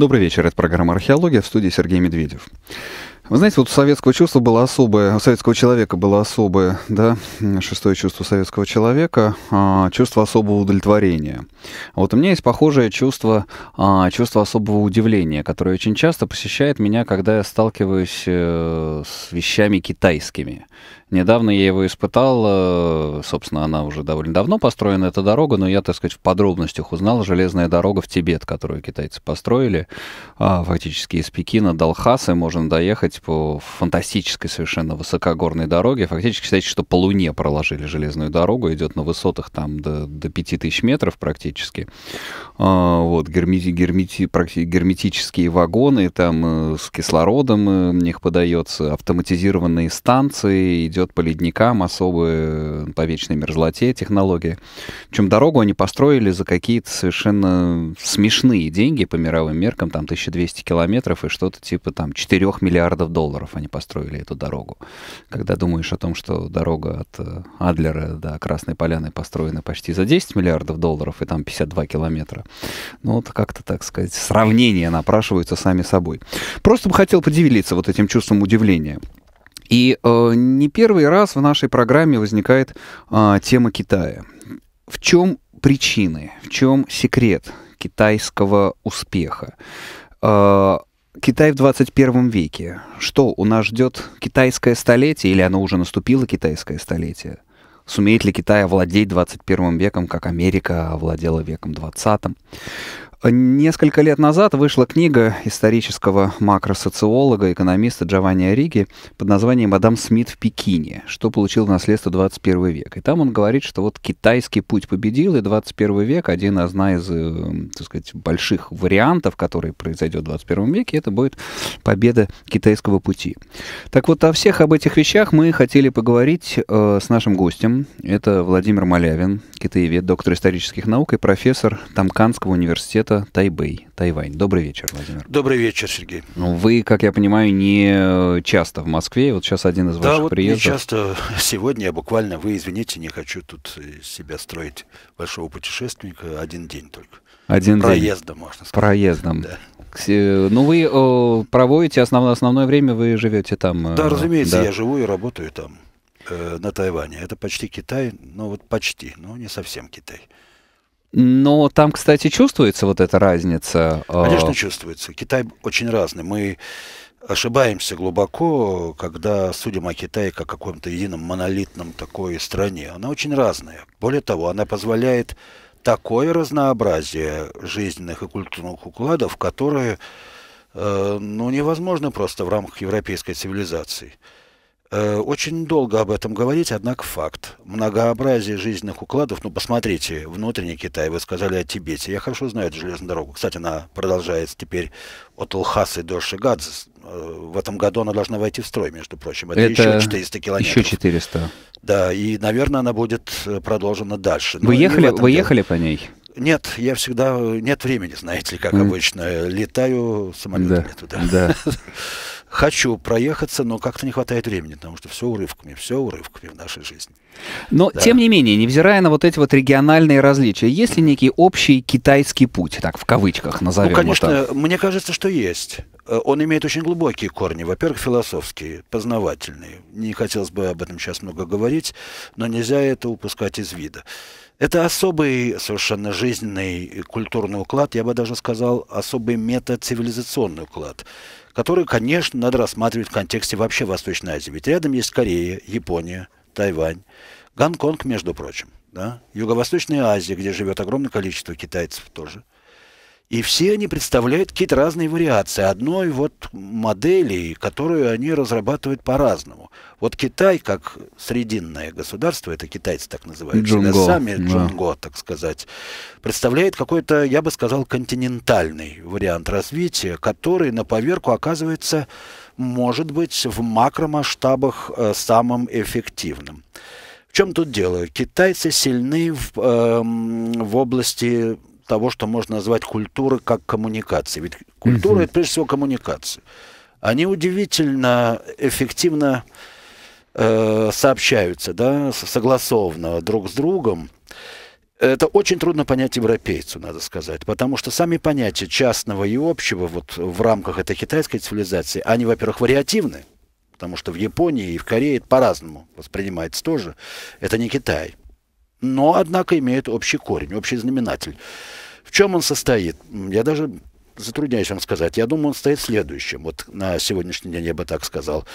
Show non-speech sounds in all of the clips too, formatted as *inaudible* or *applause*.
Добрый вечер, это программа «Археология», в студии Сергей Медведев. Вы знаете, вот у советского чувства было особое, у советского человека было особое, да, шестое чувство советского человека, а, чувство особого удовлетворения. Вот у меня есть похожее чувство, а, чувство особого удивления, которое очень часто посещает меня, когда я сталкиваюсь э, с вещами китайскими. Недавно я его испытал, э, собственно, она уже довольно давно построена, эта дорога, но я, так сказать, в подробностях узнал железная дорога в Тибет, которую китайцы построили, а, фактически из Пекина до Лхасы можно доехать путаете по фантастической совершенно высокогорной дороге. Фактически считаете, что по Луне проложили железную дорогу, идет на высотах там до, до 5000 метров практически. А, вот, гермети, гермети, практи, герметические вагоны там э, с кислородом в э, них подается, автоматизированные станции, идет по ледникам особые э, по вечной мерзлоте технологии. Причем дорогу они построили за какие-то совершенно смешные деньги по мировым меркам, там 1200 километров и что-то типа там 4 миллиардов миллиардов долларов они построили эту дорогу. Когда думаешь о том, что дорога от э, Адлера до Красной Поляны построена почти за 10 миллиардов долларов, и там 52 километра, ну, вот как-то, так сказать, сравнение напрашиваются сами собой. Просто бы хотел поделиться вот этим чувством удивления. И э, не первый раз в нашей программе возникает э, тема Китая. В чем причины, в чем секрет китайского успеха? Э, Китай в 21 веке. Что, у нас ждет китайское столетие или оно уже наступило китайское столетие? Сумеет ли Китай овладеть 21 веком, как Америка овладела веком 20? Несколько лет назад вышла книга исторического макросоциолога, экономиста Джованни Риги под названием «Адам Смит в Пекине. Что получил в наследство 21 век». И там он говорит, что вот китайский путь победил, и 21 век один из, из э, так сказать, больших вариантов, который произойдет в 21 веке, это будет победа китайского пути. Так вот, о всех об этих вещах мы хотели поговорить э, с нашим гостем. Это Владимир Малявин, китаевед, доктор исторических наук и профессор Тамканского университета Фото Тайбэй, Тайвань. Добрый вечер, Владимир. Добрый вечер, Сергей. Ну, вы, как я понимаю, не э, часто в Москве. Вот сейчас один из да, ваших вот приездов. Да, часто. *laughs* Сегодня я буквально, вы извините, не хочу тут э, себя строить большого путешественника. Один день только. Один Проездом, день. можно сказать. Проездом. Да. Э, ну, вы о, проводите основное, основное время, вы живете там. Да, разумеется, да. я живу и работаю там, э, на Тайване. Это почти Китай, но вот почти, но не совсем Китай. Но там, кстати, чувствуется вот эта разница. А. Конечно, чувствуется. Китай очень разный. Мы ошибаемся глубоко, когда судим о Китае как о каком-то едином монолитном такой стране. Она очень разная. Более того, она позволяет такое разнообразие жизненных и культурных укладов, которые э, ну, невозможно просто в рамках европейской цивилизации. Э, очень долго об этом говорить, однако факт. Многообразие жизненных укладов, ну посмотрите, внутренний Китай, вы сказали о Тибете. Я хорошо знаю эту железную дорогу. Кстати, она продолжается теперь от Лхасы до Шигадзе. Э, в этом году она должна войти в строй, между прочим. Это, Это еще 400 километров. Еще 400. Да, и, наверное, она будет э, продолжена дальше. Но вы ехали, вы ехали по ней? Нет, я всегда... Нет времени, знаете ли, как mm. обычно. Летаю самолетами да, туда. Да. *laughs* хочу проехаться, но как-то не хватает времени, потому что все урывками, все урывками в нашей жизни. Но, да. тем не менее, невзирая на вот эти вот региональные различия, есть ли некий общий китайский путь, так, в кавычках назовем Ну, конечно, это? мне кажется, что есть. Э, он имеет очень глубокие корни. Во-первых, философские, познавательные. Не хотелось бы об этом сейчас много говорить, но нельзя это упускать из вида. Это особый совершенно жизненный культурный уклад, я бы даже сказал, особый метацивилизационный уклад которые, конечно, надо рассматривать в контексте вообще Восточной Азии. Ведь рядом есть Корея, Япония, Тайвань, Гонконг, между прочим. Да? Юго-Восточная Азия, где живет огромное количество китайцев тоже – и все они представляют какие-то разные вариации одной вот модели, которую они разрабатывают по-разному. Вот Китай, как срединное государство, это китайцы так называют, джунго, себя сами, да. джунго, так сказать, представляет какой-то, я бы сказал, континентальный вариант развития, который на поверку оказывается, может быть, в макромасштабах э, самым эффективным. В чем тут дело? Китайцы сильны в, э, в области того, что можно назвать культуры как коммуникации. Ведь культура угу. это прежде всего коммуникация. Они удивительно эффективно э, сообщаются, да, согласованно друг с другом. Это очень трудно понять европейцу, надо сказать, потому что сами понятия частного и общего вот в рамках этой китайской цивилизации, они, во-первых, вариативны, потому что в Японии и в Корее по-разному воспринимается тоже. Это не Китай но, однако, имеют общий корень, общий знаменатель. В чем он состоит? Я даже затрудняюсь вам сказать. Я думаю, он стоит следующим. Вот на сегодняшний день я бы так сказал.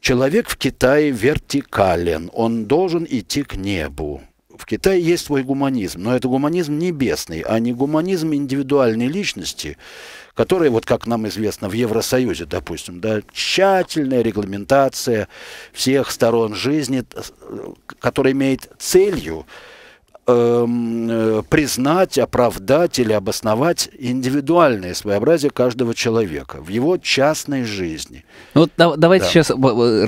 Человек в Китае вертикален. Он должен идти к небу в Китае есть свой гуманизм, но это гуманизм небесный, а не гуманизм индивидуальной личности, который вот как нам известно, в Евросоюзе, допустим, да, тщательная регламентация всех сторон жизни, э, которая имеет целью Эм, э, признать, оправдать или обосновать индивидуальное своеобразие каждого человека в его частной жизни. Ну, вот да, давайте да. сейчас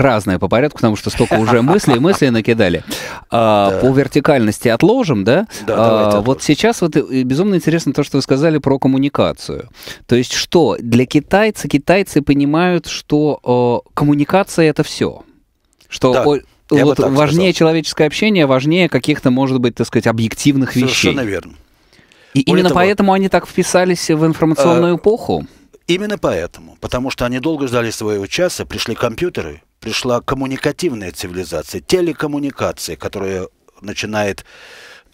разное по порядку, потому что столько уже *laughs* мыслей, мыслей накидали. А, да. По вертикальности отложим, да? Да, а, давайте Вот сейчас вот э, безумно интересно то, что вы сказали про коммуникацию. То есть что? Для китайца китайцы понимают, что э, коммуникация — это все. Что... Да. Я вот важнее сказал. человеческое общение, важнее каких-то, может быть, так сказать, объективных Совершенно вещей. Совершенно верно. И именно того, поэтому они так вписались в информационную э, эпоху. Именно поэтому, потому что они долго ждали своего часа, пришли компьютеры, пришла коммуникативная цивилизация, телекоммуникации, которая начинает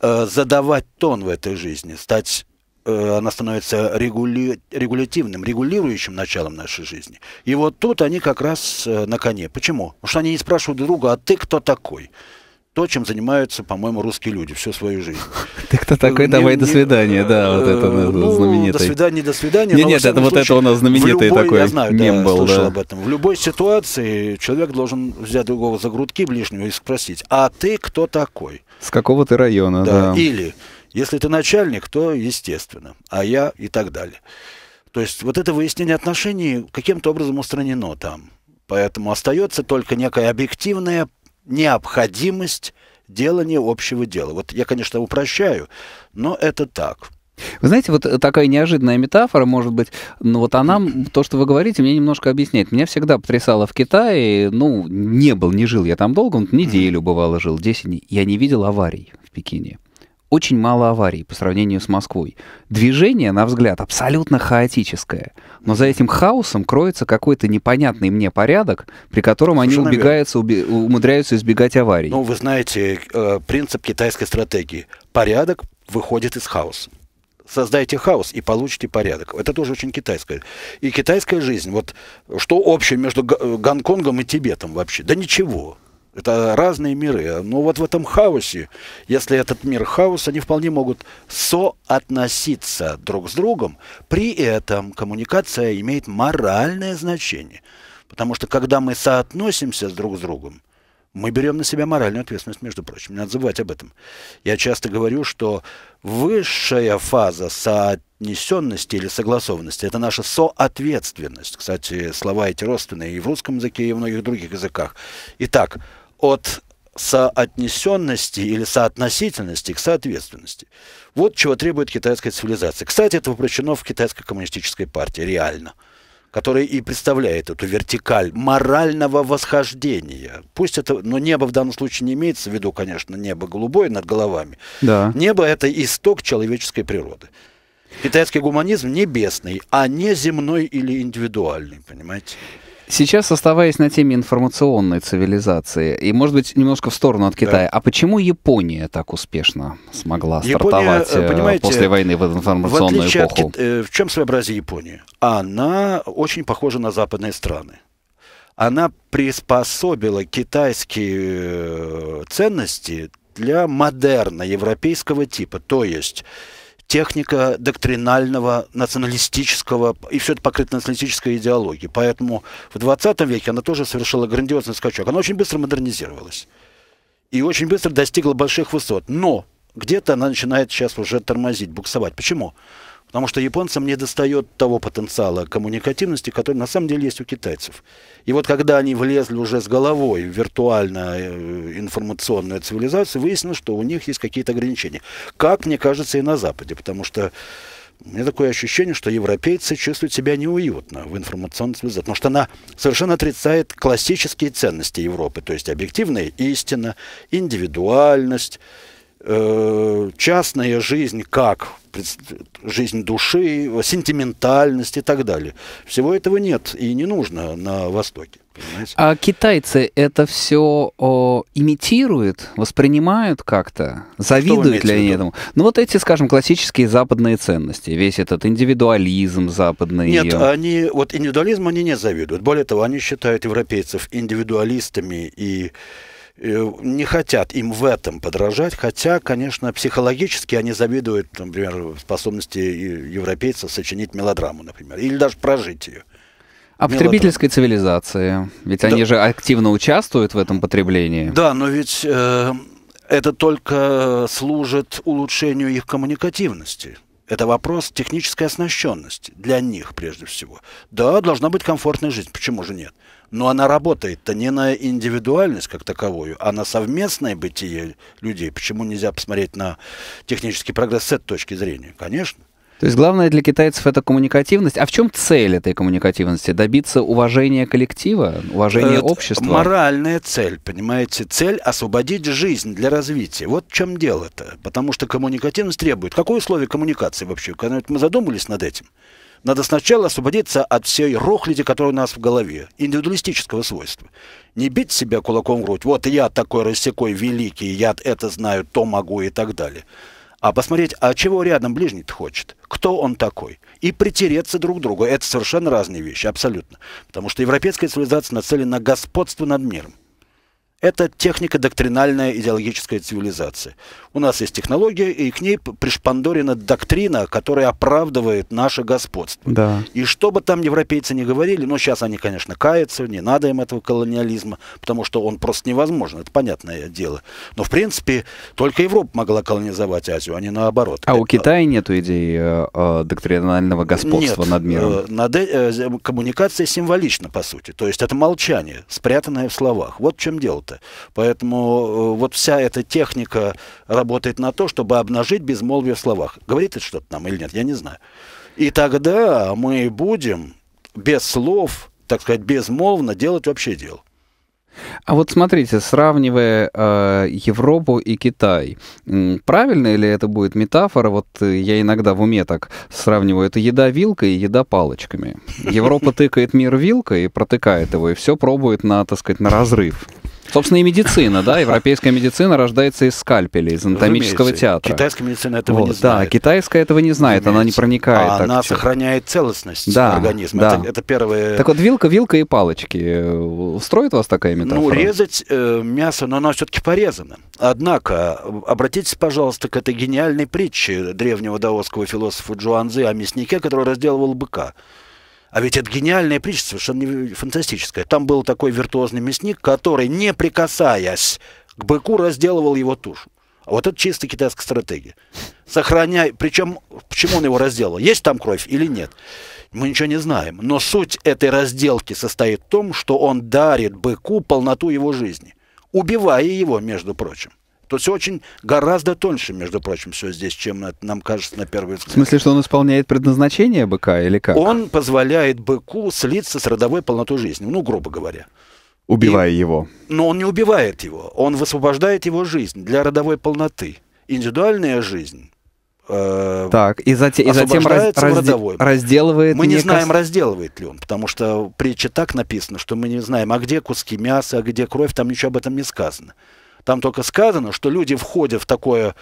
э, задавать тон в этой жизни, стать Э, она становится регули... регулятивным, регулирующим началом нашей жизни. И вот тут они как раз э, на коне. Почему? Потому что они не спрашивают друга, а ты кто такой? То, чем занимаются, по-моему, русские люди всю свою жизнь. *laughs* Ты кто такой? Э, Давай до свидания, да, вот это ну, знаменитое. До свидания, до свидания. Нет, нет, вот это у нас знаменитый такой Я был да, слышал об этом. В любой ситуации человек должен взять другого за грудки ближнего и спросить, а ты кто такой? С какого ты района, да. Или если ты начальник, то естественно, а я и так далее. То есть вот это выяснение отношений каким-то образом устранено там. Поэтому остается только некая объективная необходимость делания общего дела. Вот я, конечно, упрощаю, но это так. Вы знаете, вот такая неожиданная метафора, может быть, ну вот она, то, что вы говорите, мне немножко объясняет. Меня всегда потрясало в Китае, ну, не был, не жил я там долго, неделю бывало жил, 10 дней. Я не видел аварий в Пекине очень мало аварий по сравнению с Москвой. Движение, на взгляд, абсолютно хаотическое. Но за этим хаосом кроется какой-то непонятный мне порядок, при котором они ну, убегаются, уби- умудряются избегать аварий. Ну, вы знаете э, принцип китайской стратегии. Порядок выходит из хаоса создайте хаос и получите порядок. Это тоже очень китайское. И китайская жизнь. Вот что общее между Гонконгом и Тибетом вообще? Да ничего. Это разные миры. Но вот в этом хаосе, если этот мир хаос, они вполне могут соотноситься друг с другом. При этом коммуникация имеет моральное значение. Потому что когда мы соотносимся друг с другом, мы берем на себя моральную ответственность, между прочим. Не надо забывать об этом. Я часто говорю, что высшая фаза соотнесенности или согласованности – это наша соответственность. Кстати, слова эти родственные и в русском языке, и в многих других языках. Итак, от соотнесенности или соотносительности к соответственности. Вот чего требует китайская цивилизация. Кстати, это воплощено в китайской коммунистической партии, реально которая и представляет эту вертикаль морального восхождения. Пусть это, но небо в данном случае не имеется в виду, конечно, небо голубое над головами. Да. Небо – это исток человеческой природы. Китайский гуманизм небесный, а не земной или индивидуальный, понимаете? Сейчас, оставаясь на теме информационной цивилизации, и, может быть, немножко в сторону от Китая, да. а почему Япония так успешно смогла Япония, стартовать э, э, после войны в информационную в эпоху? От, э, в чем своеобразие Японии? Она очень похожа на западные страны. Она приспособила китайские ценности для модерна европейского типа, то есть техника доктринального националистического, и все это покрыто националистической идеологией. Поэтому в 20 веке она тоже совершила грандиозный скачок. Она очень быстро модернизировалась и очень быстро достигла больших высот. Но где-то она начинает сейчас уже тормозить, буксовать. Почему? Потому что японцам не достает того потенциала коммуникативности, который на самом деле есть у китайцев. И вот когда они влезли уже с головой в виртуальную э, информационную цивилизацию, выяснилось, что у них есть какие-то ограничения. Как, мне кажется, и на Западе. Потому что у меня такое ощущение, что европейцы чувствуют себя неуютно в информационной цивилизации, потому что она совершенно отрицает классические ценности Европы, то есть объективная истина, индивидуальность, э, частная жизнь как жизнь души, сентиментальность и так далее. Всего этого нет и не нужно на Востоке. Понимаете? А китайцы это все о, имитируют, воспринимают как-то, завидуют ли они этому? Ну вот эти, скажем, классические западные ценности, весь этот индивидуализм западный. Нет, они вот индивидуализм они не завидуют. Более того, они считают европейцев индивидуалистами и Э, не хотят им в этом подражать, хотя, конечно, психологически они завидуют, например, способности европейцев сочинить мелодраму, например, или даже прожить ее. А мелодрам. потребительской цивилизации, ведь да. они же активно участвуют в этом потреблении. Да, но ведь э, это только служит улучшению их коммуникативности. Это вопрос технической оснащенности для них прежде всего. Да, должна быть комфортная жизнь, почему же нет? Но она работает-то не на индивидуальность как таковую, а на совместное бытие людей. Почему нельзя посмотреть на технический прогресс с этой точки зрения? Конечно. То есть главное для китайцев это коммуникативность. А в чем цель этой коммуникативности? Добиться уважения коллектива, уважения это общества? Моральная цель, понимаете? Цель освободить жизнь для развития. Вот в чем дело-то. Потому что коммуникативность требует. Какое условие коммуникации вообще? мы задумались над этим? Надо сначала освободиться от всей рухляди, которая у нас в голове, индивидуалистического свойства. Не бить себя кулаком в грудь, вот я такой рассекой великий, я это знаю, то могу и так далее. А посмотреть, а чего рядом ближний хочет, кто он такой. И притереться друг к другу. Это совершенно разные вещи, абсолютно. Потому что европейская цивилизация нацелена на господство над миром. Это техника доктринальная идеологическая цивилизация. У нас есть технология, и к ней пришпандорена доктрина, которая оправдывает наше господство. Да. И что бы там европейцы не говорили, но сейчас они, конечно, каются, не надо им этого колониализма, потому что он просто невозможен, это понятное дело. Но, в принципе, только Европа могла колонизовать Азию, а не наоборот. А это... у Китая нет идеи э, э, доктринального господства нет, над миром? Э, над, э, э, коммуникация символична, по сути. То есть это молчание, спрятанное в словах. Вот в чем дело это. Поэтому э, вот вся эта техника работает на то, чтобы обнажить безмолвие в словах. Говорит это что-то нам или нет, я не знаю. И тогда мы будем без слов, так сказать, безмолвно делать вообще дело. А вот смотрите, сравнивая э, Европу и Китай, правильно ли это будет метафора? Вот э, я иногда в уме так сравниваю, это еда вилкой и еда палочками. Европа *laughs* тыкает мир вилкой и протыкает его, и все пробует на, так сказать, на разрыв. Собственно, и медицина, да, европейская медицина рождается из скальпелей, из анатомического Разумеется. театра. Китайская медицина этого вот, не знает. Да, китайская этого не знает, Разумеется. она не проникает. А она сохраняет целостность да, организма. Да. Это, это первое. Так вот, вилка, вилка и палочки. Устроит вас такая метафора? Ну, резать э, мясо, но оно все-таки порезано. Однако, обратитесь, пожалуйста, к этой гениальной притче древнего даосского философа Джуанзы о мяснике, который разделывал быка. А ведь это гениальная притча, совершенно фантастическая. Там был такой виртуозный мясник, который, не прикасаясь к быку, разделывал его тушу. А вот это чисто китайская стратегия. Сохраняй, причем, почему он его разделал? Есть там кровь или нет? Мы ничего не знаем. Но суть этой разделки состоит в том, что он дарит быку полноту его жизни, убивая его, между прочим. То есть очень гораздо тоньше, между прочим, все здесь, чем нам кажется на первый взгляд. В смысле, что он исполняет предназначение быка или как? Он позволяет быку слиться с родовой полнотой жизни, ну, грубо говоря. Убивая И, его. Но он не убивает его, он высвобождает его жизнь для родовой полноты. Индивидуальная жизнь э, так, и, зате, и затем раз, разде, разделывает... Мы не знаем, разделывает ли он, потому что притча так написано, что мы не знаем, а где куски мяса, а где кровь, там ничего об этом не сказано. Там только сказано, что люди входят в такое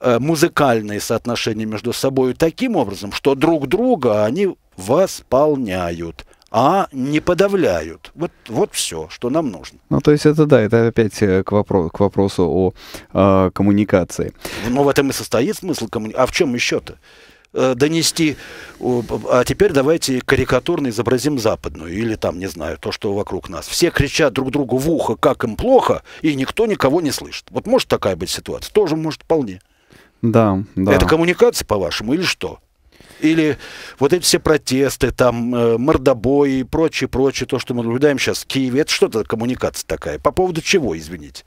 э, музыкальное соотношение между собой таким образом, что друг друга они восполняют, а не подавляют. Вот, вот все, что нам нужно. Ну, то есть это да, это опять э, к, вопро- к вопросу о э, коммуникации. Ну, в этом и состоит смысл коммуникации. А в чем еще-то? Э, донести. А теперь давайте карикатурно изобразим западную или там, не знаю, то, что вокруг нас. Все кричат друг другу в ухо, как им плохо, и никто никого не слышит. Вот может такая быть ситуация? Тоже может вполне. Да, да. Это коммуникация, по-вашему, или что? Или вот эти все протесты, там, э, мордобои и прочее, прочее, то, что мы наблюдаем сейчас в Киеве, это что-то коммуникация такая. По поводу чего, извините?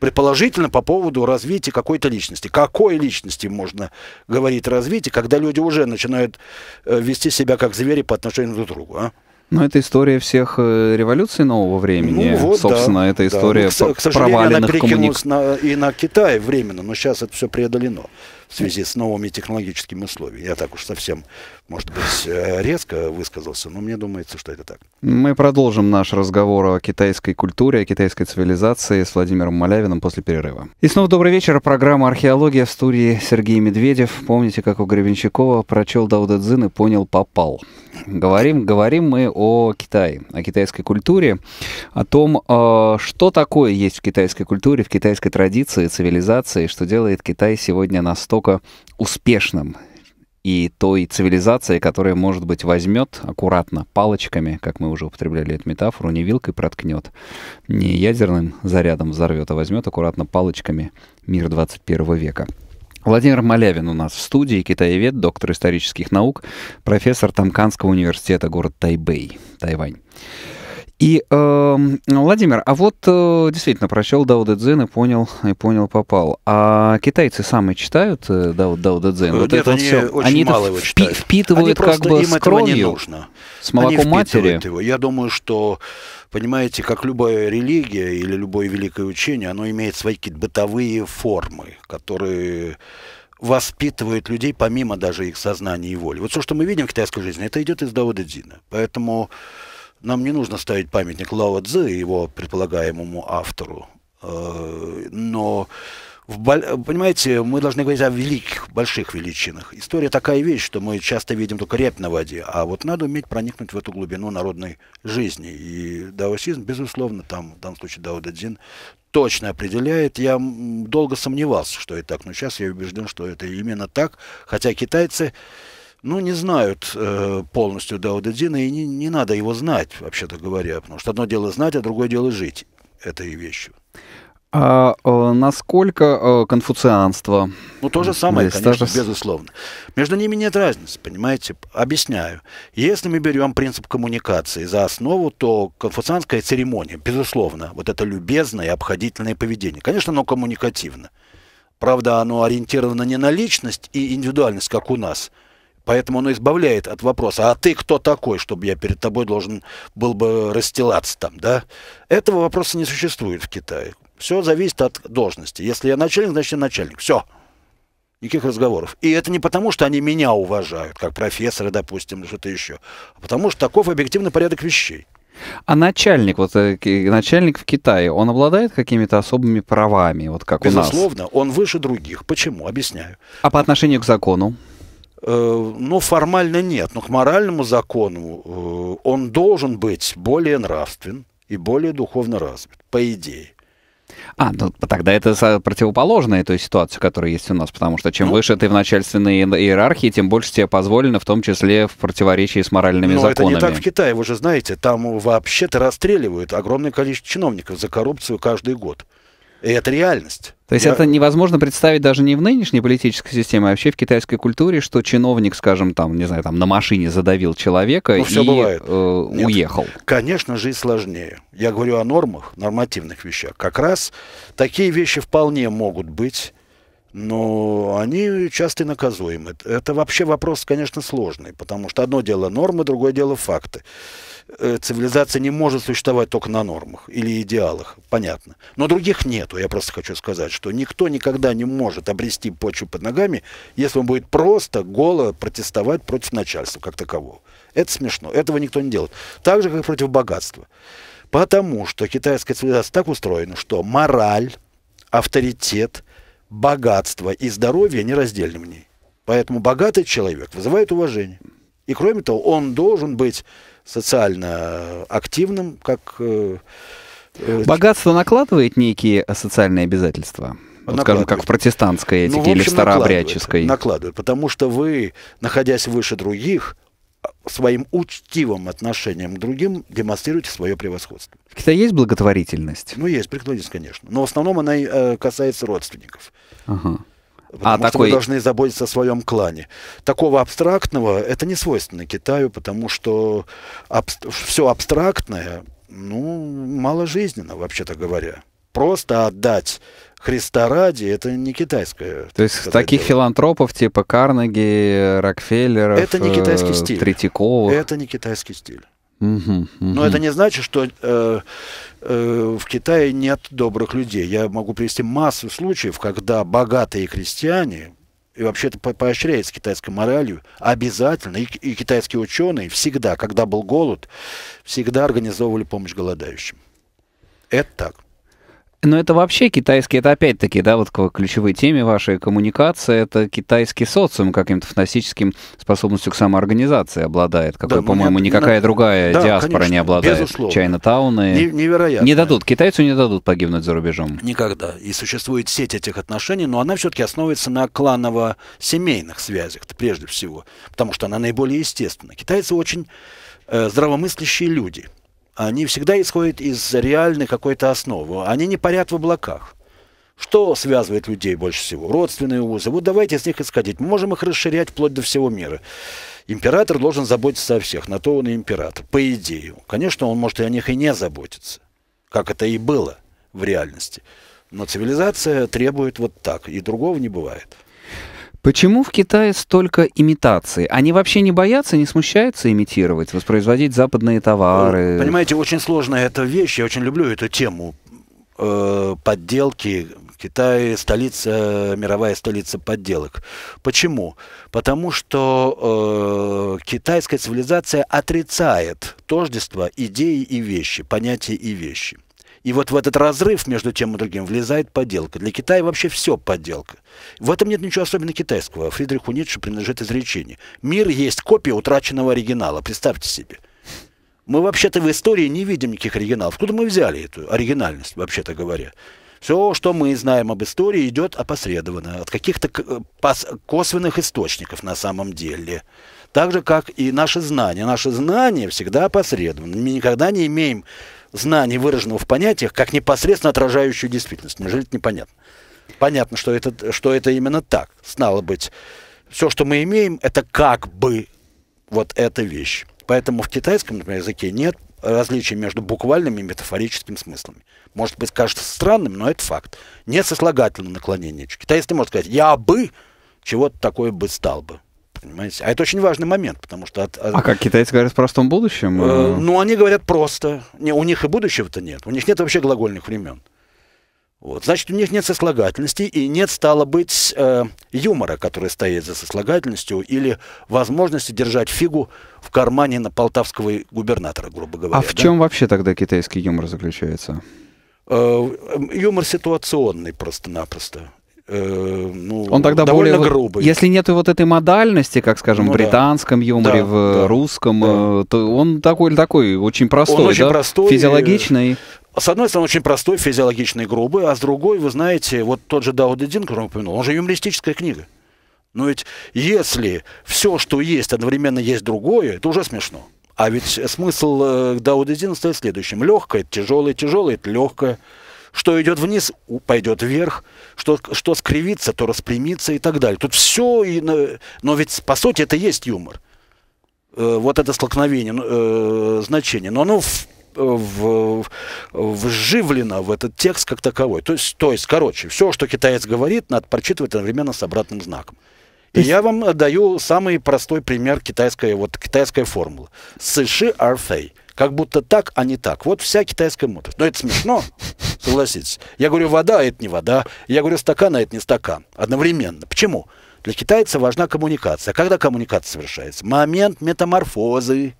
предположительно по поводу развития какой-то личности. Какой личности можно говорить развитие, когда люди уже начинают э, вести себя как звери по отношению друг к другу? А? Но это история всех э, революций нового времени. Ну, вот, Собственно, да, это история да. Ну, но, к, к сожалению, проваленных она коммуник... на, и на Китай временно, но сейчас это все преодолено в связи с новыми технологическими условиями. Я так уж совсем, может быть, э, резко высказался, но мне думается, что это так. Мы продолжим наш разговор о китайской культуре, о китайской цивилизации с Владимиром Малявиным после перерыва. И снова добрый вечер. Программа «Археология» в студии Сергей Медведев. Помните, как у Гребенщикова прочел Дауда Цзин и понял «попал». Говорим, говорим мы о Китае, о китайской культуре, о том, э, что такое есть в китайской культуре, в китайской традиции, цивилизации, что делает Китай сегодня настолько настолько успешным и той цивилизации, которая, может быть, возьмет аккуратно палочками, как мы уже употребляли эту метафору, не вилкой проткнет, не ядерным зарядом взорвет, а возьмет аккуратно палочками мир 21 века. Владимир Малявин у нас в студии, китаевед, доктор исторических наук, профессор Тамканского университета, город Тайбэй, Тайвань. И, э, Владимир, а вот э, действительно прочел Дао Дзин и понял, и понял, попал. А китайцы сами читают э, Дао, Дао Дзин? Вот э, Нет, это они вот все, очень они мало это его читают. впитывают они как бы им с кровью, не нужно. с молоком они матери? Его. Я думаю, что, понимаете, как любая религия или любое великое учение, оно имеет свои какие-то бытовые формы, которые воспитывают людей помимо даже их сознания и воли. Вот все, что мы видим в китайской жизни, это идет из Дао Дзина. Поэтому нам не нужно ставить памятник Лао и его предполагаемому автору. Э, но, понимаете, мы должны говорить о великих, больших величинах. История такая вещь, что мы часто видим только репь на воде, а вот надо уметь проникнуть в эту глубину народной жизни. И даосизм, безусловно, там, в данном случае Дао Дзин точно определяет. Я долго сомневался, что это так, но сейчас я убежден, что это именно так. Хотя китайцы ну, не знают э, полностью Даудедзина, и не, не надо его знать, вообще-то говоря, потому что одно дело знать, а другое дело жить этой вещью. А э, насколько э, конфуцианство? Ну, то же самое, Здесь конечно, же... безусловно. Между ними нет разницы, понимаете? Объясняю. Если мы берем принцип коммуникации за основу, то конфуцианская церемония, безусловно, вот это любезное и обходительное поведение. Конечно, оно коммуникативно. Правда, оно ориентировано не на личность и индивидуальность, как у нас – Поэтому оно избавляет от вопроса, а ты кто такой, чтобы я перед тобой должен был бы расстилаться там, да? Этого вопроса не существует в Китае. Все зависит от должности. Если я начальник, значит я начальник. Все. Никаких разговоров. И это не потому, что они меня уважают, как профессора, допустим, что-то еще, а потому что таков объективный порядок вещей. А начальник, вот э, начальник в Китае, он обладает какими-то особыми правами, вот как Безусловно, у нас? Безусловно, он выше других. Почему? Объясняю. А по отношению к закону? Э, ну, формально нет, но к моральному закону э, он должен быть более нравствен и более духовно развит, по идее. А, ну тогда это противоположная той ситуации, которая есть у нас, потому что чем ну, выше ты в начальственной иерархии, тем больше тебе позволено, в том числе в противоречии с моральными но законами. это не так в Китае, вы же знаете, там вообще-то расстреливают огромное количество чиновников за коррупцию каждый год. И это реальность. То есть Я... это невозможно представить даже не в нынешней политической системе, а вообще в китайской культуре, что чиновник, скажем, там, не знаю, там на машине задавил человека ну, и Э, уехал. Конечно, же, и сложнее. Я говорю о нормах, нормативных вещах. Как раз такие вещи вполне могут быть но они часто наказуемы. Это вообще вопрос, конечно, сложный, потому что одно дело нормы, другое дело факты. Э, цивилизация не может существовать только на нормах или идеалах, понятно. Но других нету, я просто хочу сказать, что никто никогда не может обрести почву под ногами, если он будет просто голо протестовать против начальства как такового. Это смешно, этого никто не делает. Так же, как и против богатства. Потому что китайская цивилизация так устроена, что мораль, авторитет – богатство и здоровье нераздельны в ней. Поэтому богатый человек вызывает уважение. И кроме того, он должен быть социально активным, как... Э, э Богатство накладывает некие социальные обязательства? Вот, скажем, как в протестантской этике ну, в общем, или старообрядческой. Накладывают, накладывают, потому что вы, находясь выше других, своим учтивым отношением к другим демонстрируете свое превосходство. В Китае есть благотворительность? Ну, есть, преклонность, конечно. Но в основном она э, касается родственников. Ага. Потому а, что такой... вы должны заботиться о своем клане. Такого абстрактного это не свойственно Китаю, потому что аб... все абстрактное, ну, мало жизненно, вообще-то говоря просто отдать Христа ради, это не китайское. То есть сказать, таких дело. филантропов типа Карнеги, Рокфеллера, это не китайский э, стиль. Третьяковых. Это не китайский стиль. Угу, угу. Но это не значит, что э, э, в Китае нет добрых людей. Я могу привести массу случаев, когда богатые крестьяне, и вообще это поощряется китайской моралью, обязательно, и, и китайские ученые всегда, когда был голод, всегда организовывали помощь голодающим. Это так. Но это вообще китайский, это опять-таки, да, вот к ключевой теме вашей коммуникации, это китайский социум каким-то фантастическим способностью к самоорганизации обладает, какой, да, ну, по-моему, нет, никакая на... другая да, диаспора конечно, не обладает. Безусловно. Чайнатауны. Не, невероятно. Не дадут, китайцу не дадут погибнуть за рубежом. Никогда. И существует сеть этих отношений, но она все-таки основывается на кланово-семейных связях, прежде всего, потому что она наиболее естественна. Китайцы очень э, здравомыслящие люди – они всегда исходят из реальной какой-то основы. Они не парят в облаках. Что связывает людей больше всего? Родственные узы. Вот давайте из них исходить. Мы можем их расширять вплоть до всего мира. Император должен заботиться о всех. На то он и император. По идее. Конечно, он может и о них и не заботиться. Как это и было в реальности. Но цивилизация требует вот так. И другого не бывает. Почему в Китае столько имитаций? Они вообще не боятся, не смущаются имитировать, воспроизводить западные товары? Понимаете, очень сложная эта вещь. Я очень люблю эту тему э, подделки. Китай столица, мировая столица подделок. Почему? Потому что э, китайская цивилизация отрицает тождество идеи и вещи, понятия и вещи. И вот в этот разрыв между тем и другим влезает подделка. Для Китая вообще все подделка. В этом нет ничего особенно китайского. Фридриху Ницше принадлежит изречение. Мир есть копия утраченного оригинала. Представьте себе. Мы вообще-то в истории не видим никаких оригиналов. Откуда мы взяли эту оригинальность, вообще-то говоря? Все, что мы знаем об истории, идет опосредованно, от каких-то э, косвенных источников на самом деле. Так же, как и наши знания. Наши знания всегда опосредованы. Мы никогда не имеем знания, выраженного в понятиях, как непосредственно отражающую действительность. Неужели это непонятно? Понятно, что это, что это именно так. Стало быть, все, что мы имеем, это как бы вот эта вещь. Поэтому в китайском, например, языке нет различий между буквальным и метафорическим смыслами. Может быть, кажется странным, но это факт. Нет сослагательного наклонения. Китаец не может сказать «я бы», чего-то такое бы стал бы понимаете? А это очень важный момент, потому что... От, от... А как, китайцы говорят в простом будущем? Э, э, ну, они говорят просто. Не, у них и будущего-то нет. У них нет вообще глагольных времен. Вот. Значит, у них нет сослагательности и нет, стало быть, э, юмора, который стоит за сослагательностью, или возможности держать фигу в кармане на полтавского губернатора, грубо говоря. А в да? чем вообще тогда китайский юмор заключается? Э, э, юмор ситуационный просто-напросто. Э, ну, он тогда довольно более, грубый. Если нет вот этой модальности, как, скажем, ну, в британском да. юморе, да, в да, русском, да. Э, то он такой такой, очень простой, он очень да? простой э, физиологичный. И... С одной стороны, очень простой, физиологичный, грубый, а с другой, вы знаете, вот тот же Дауд Дин, который я упомянул, он же юмористическая книга. Но ведь если все, что есть, одновременно есть другое, это уже смешно. А ведь смысл Дауда Дина стоит следующим. Легкое, тяжелое, тяжелое, это легкое. Что идет вниз, пойдет вверх. Что, что скривится, то распрямится и так далее. Тут все, и, но ведь по сути это и есть юмор. Э, вот это столкновение, ну, э, значение. Но оно в в, вживлено в этот текст как таковой. То есть, то есть, короче, все, что китаец говорит, надо прочитывать одновременно с обратным знаком. И я вам даю самый простой пример китайской, вот, китайской формулы. Сыши арфей. Как будто так, а не так. Вот вся китайская мудрость. Но это смешно. Согласитесь. Я говорю, вода, это не вода. Я говорю, стакан, это не стакан. Одновременно. Почему? Для китайца важна коммуникация. Когда коммуникация совершается? Момент метаморфозы,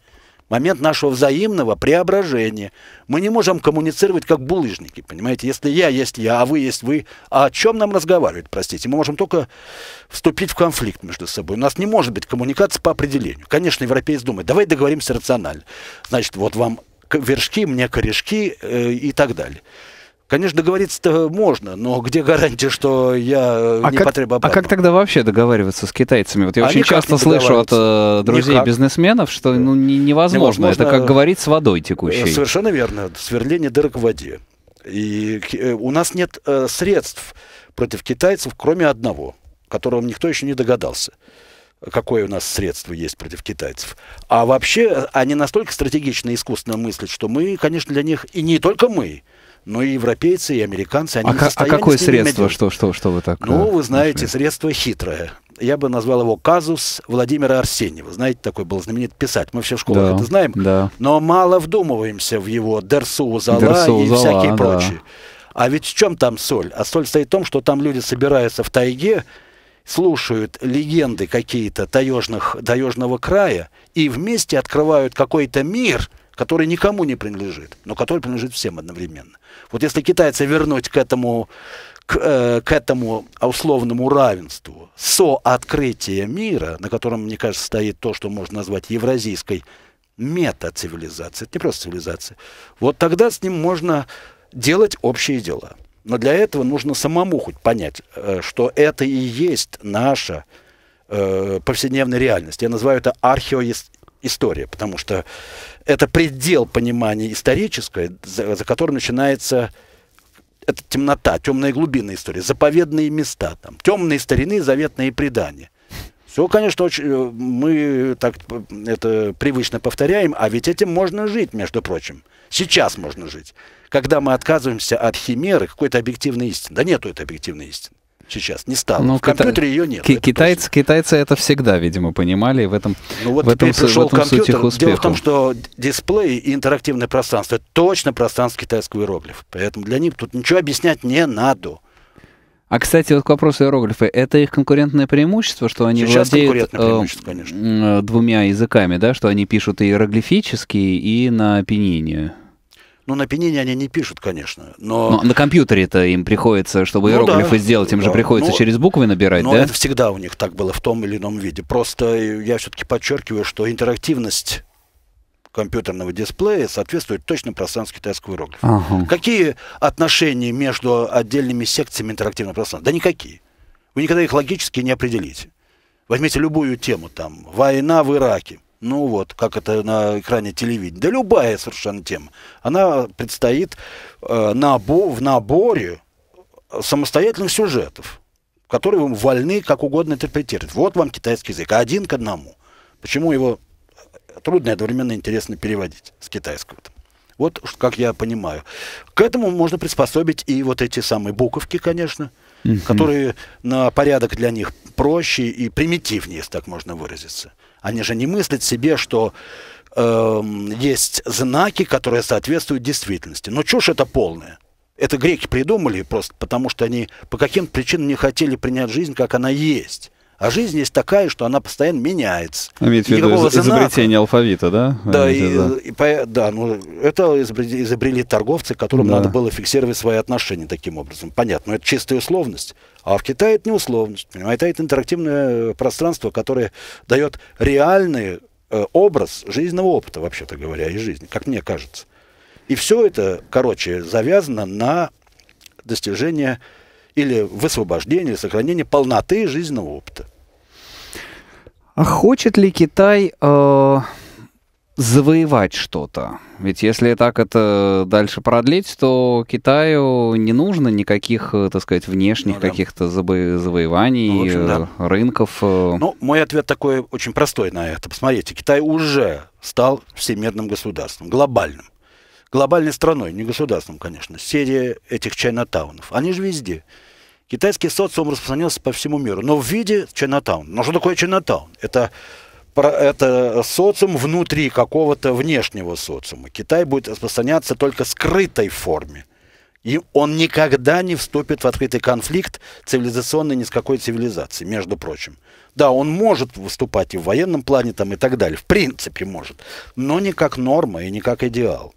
момент нашего взаимного преображения. Мы не можем коммуницировать как булыжники, понимаете? Если я есть я, а вы есть вы, а о чем нам разговаривать, простите? Мы можем только вступить в конфликт между собой. У нас не может быть коммуникации по определению. Конечно, европеец думает, давай договоримся рационально. Значит, вот вам вершки, мне корешки э, и так далее. Конечно, договориться-то можно, но где гарантия, что я э, а не как, потребую А как тогда вообще договариваться с китайцами? Вот я а очень часто слышу от э, друзей-бизнесменов, что э, ну, не, невозможно. невозможно. Это как говорить с водой текущей. Совершенно верно. Сверление дырок в воде. И у нас нет средств против китайцев, кроме одного, которого никто еще не догадался какое у нас средство есть против китайцев. А вообще они настолько стратегично и искусственно мыслят, что мы, конечно, для них, и не только мы, но и европейцы, и американцы, они а, не а какое средство? Медиа. Что, что, что вы так? Ну, вы знаете, нашли? средство хитрое. Я бы назвал его казус Владимира Арсеньева. Знаете, такой был знаменит писатель. Мы все в школах да, это знаем, да. но мало вдумываемся в его Дерсу Зала Дерсу и Зала, всякие да. прочие. А ведь в чем там соль? А соль стоит в том, что там люди собираются в тайге, слушают легенды какие-то таежных, таежного края и вместе открывают какой-то мир – который никому не принадлежит, но который принадлежит всем одновременно. Вот если китайца вернуть к этому, к, э, к этому условному равенству, сооткрытие мира, на котором, мне кажется, стоит то, что можно назвать евразийской метацивилизацией, это не просто цивилизация, вот тогда с ним можно делать общие дела. Но для этого нужно самому хоть понять, э, что это и есть наша э, повседневной реальность. Я называю это археоис история, потому что это предел понимания историческое, за, за которым начинается эта темнота, темные глубины истории, заповедные места, там, темные старины, заветные предания. Все, конечно, очень, э, мы так э, это привычно повторяем, а ведь этим можно жить, между прочим. Сейчас можно жить. Когда мы отказываемся от химеры какой-то объективной истины. Да нету этой объективной истины сейчас не стало. Но ну, в компьютере кита... ее нет. К- китайцы, китайцы это всегда, видимо, понимали, и в этом Ну вот в этом, пришел в этом компьютер. Суть Дело в том, что дисплей и интерактивное пространство это точно пространство китайского иероглифа. Поэтому для них тут ничего объяснять не надо. А, кстати, вот к вопросу иероглифы. Это их конкурентное преимущество, что они Сейчас владеют э, э, двумя языками, да, что они пишут и иероглифически, и на пенине. Ну, на пенине они не пишут, конечно. Но, но на компьютере это им приходится, чтобы ну, иероглифы да, сделать, им да, же приходится ну, через буквы набирать, но да? это всегда у них так было в том или ином виде. Просто я все-таки подчеркиваю, что интерактивность компьютерного дисплея соответствует точно пространству китайского иероглифа. Ага. Какие отношения между отдельными секциями интерактивного пространства? Да никакие. Вы никогда их логически не определите. Возьмите любую тему, там, война в Ираке – ну вот, как это на экране телевидения. Да любая совершенно тема. Она предстоит э, набо в наборе самостоятельных сюжетов, которые вы вольны как угодно интерпретировать. Вот вам китайский язык. Один к одному. Почему его э, трудно и одновременно интересно переводить с китайского? -то. Вот как я понимаю. К этому можно приспособить и вот эти самые буковки, конечно, которые на порядок для них проще и примитивнее, если так можно выразиться. Они же не мыслят себе, что э, есть знаки, которые соответствуют действительности. Но ну, чушь это полная. Это греки придумали просто потому, что они по каким-то причинам не хотели принять жизнь, как она есть. А жизнь есть такая, что она постоянно меняется. Имеет в виду из- изобретение знака. алфавита, да? Да, и, да. И, по, да ну, это изобрели, изобрели торговцы, которым да. надо было фиксировать свои отношения таким образом. Понятно, но это чистая условность. А в Китае это не условность. Понимаете? Это интерактивное пространство, которое дает реальный э, образ жизненного опыта, вообще-то говоря, и жизни, как мне кажется. И все это, короче, завязано на достижение или высвобождения, или сохранение полноты жизненного опыта. А хочет ли Китай э, завоевать что-то? Ведь если так это дальше продлить, то Китаю не нужно никаких, э, так сказать, внешних ну, да. каких-то забо- завоеваний, ну, общем, э, да. рынков. Э. Ну, мой ответ такой очень простой на это. Посмотрите, Китай уже стал всемирным государством, глобальным глобальной страной, не государством, конечно, серия этих чайнатаунов. Они же везде. Китайский социум распространился по всему миру, но в виде чайнатаун. Но что такое чайнатаун? Это это социум внутри какого-то внешнего социума. Китай будет распространяться только в скрытой форме. И он никогда не вступит в открытый конфликт цивилизационный ни с какой цивилизацией, между прочим. Да, он может выступать и в военном плане там, и так далее. В принципе может. Но не как норма и не как идеал.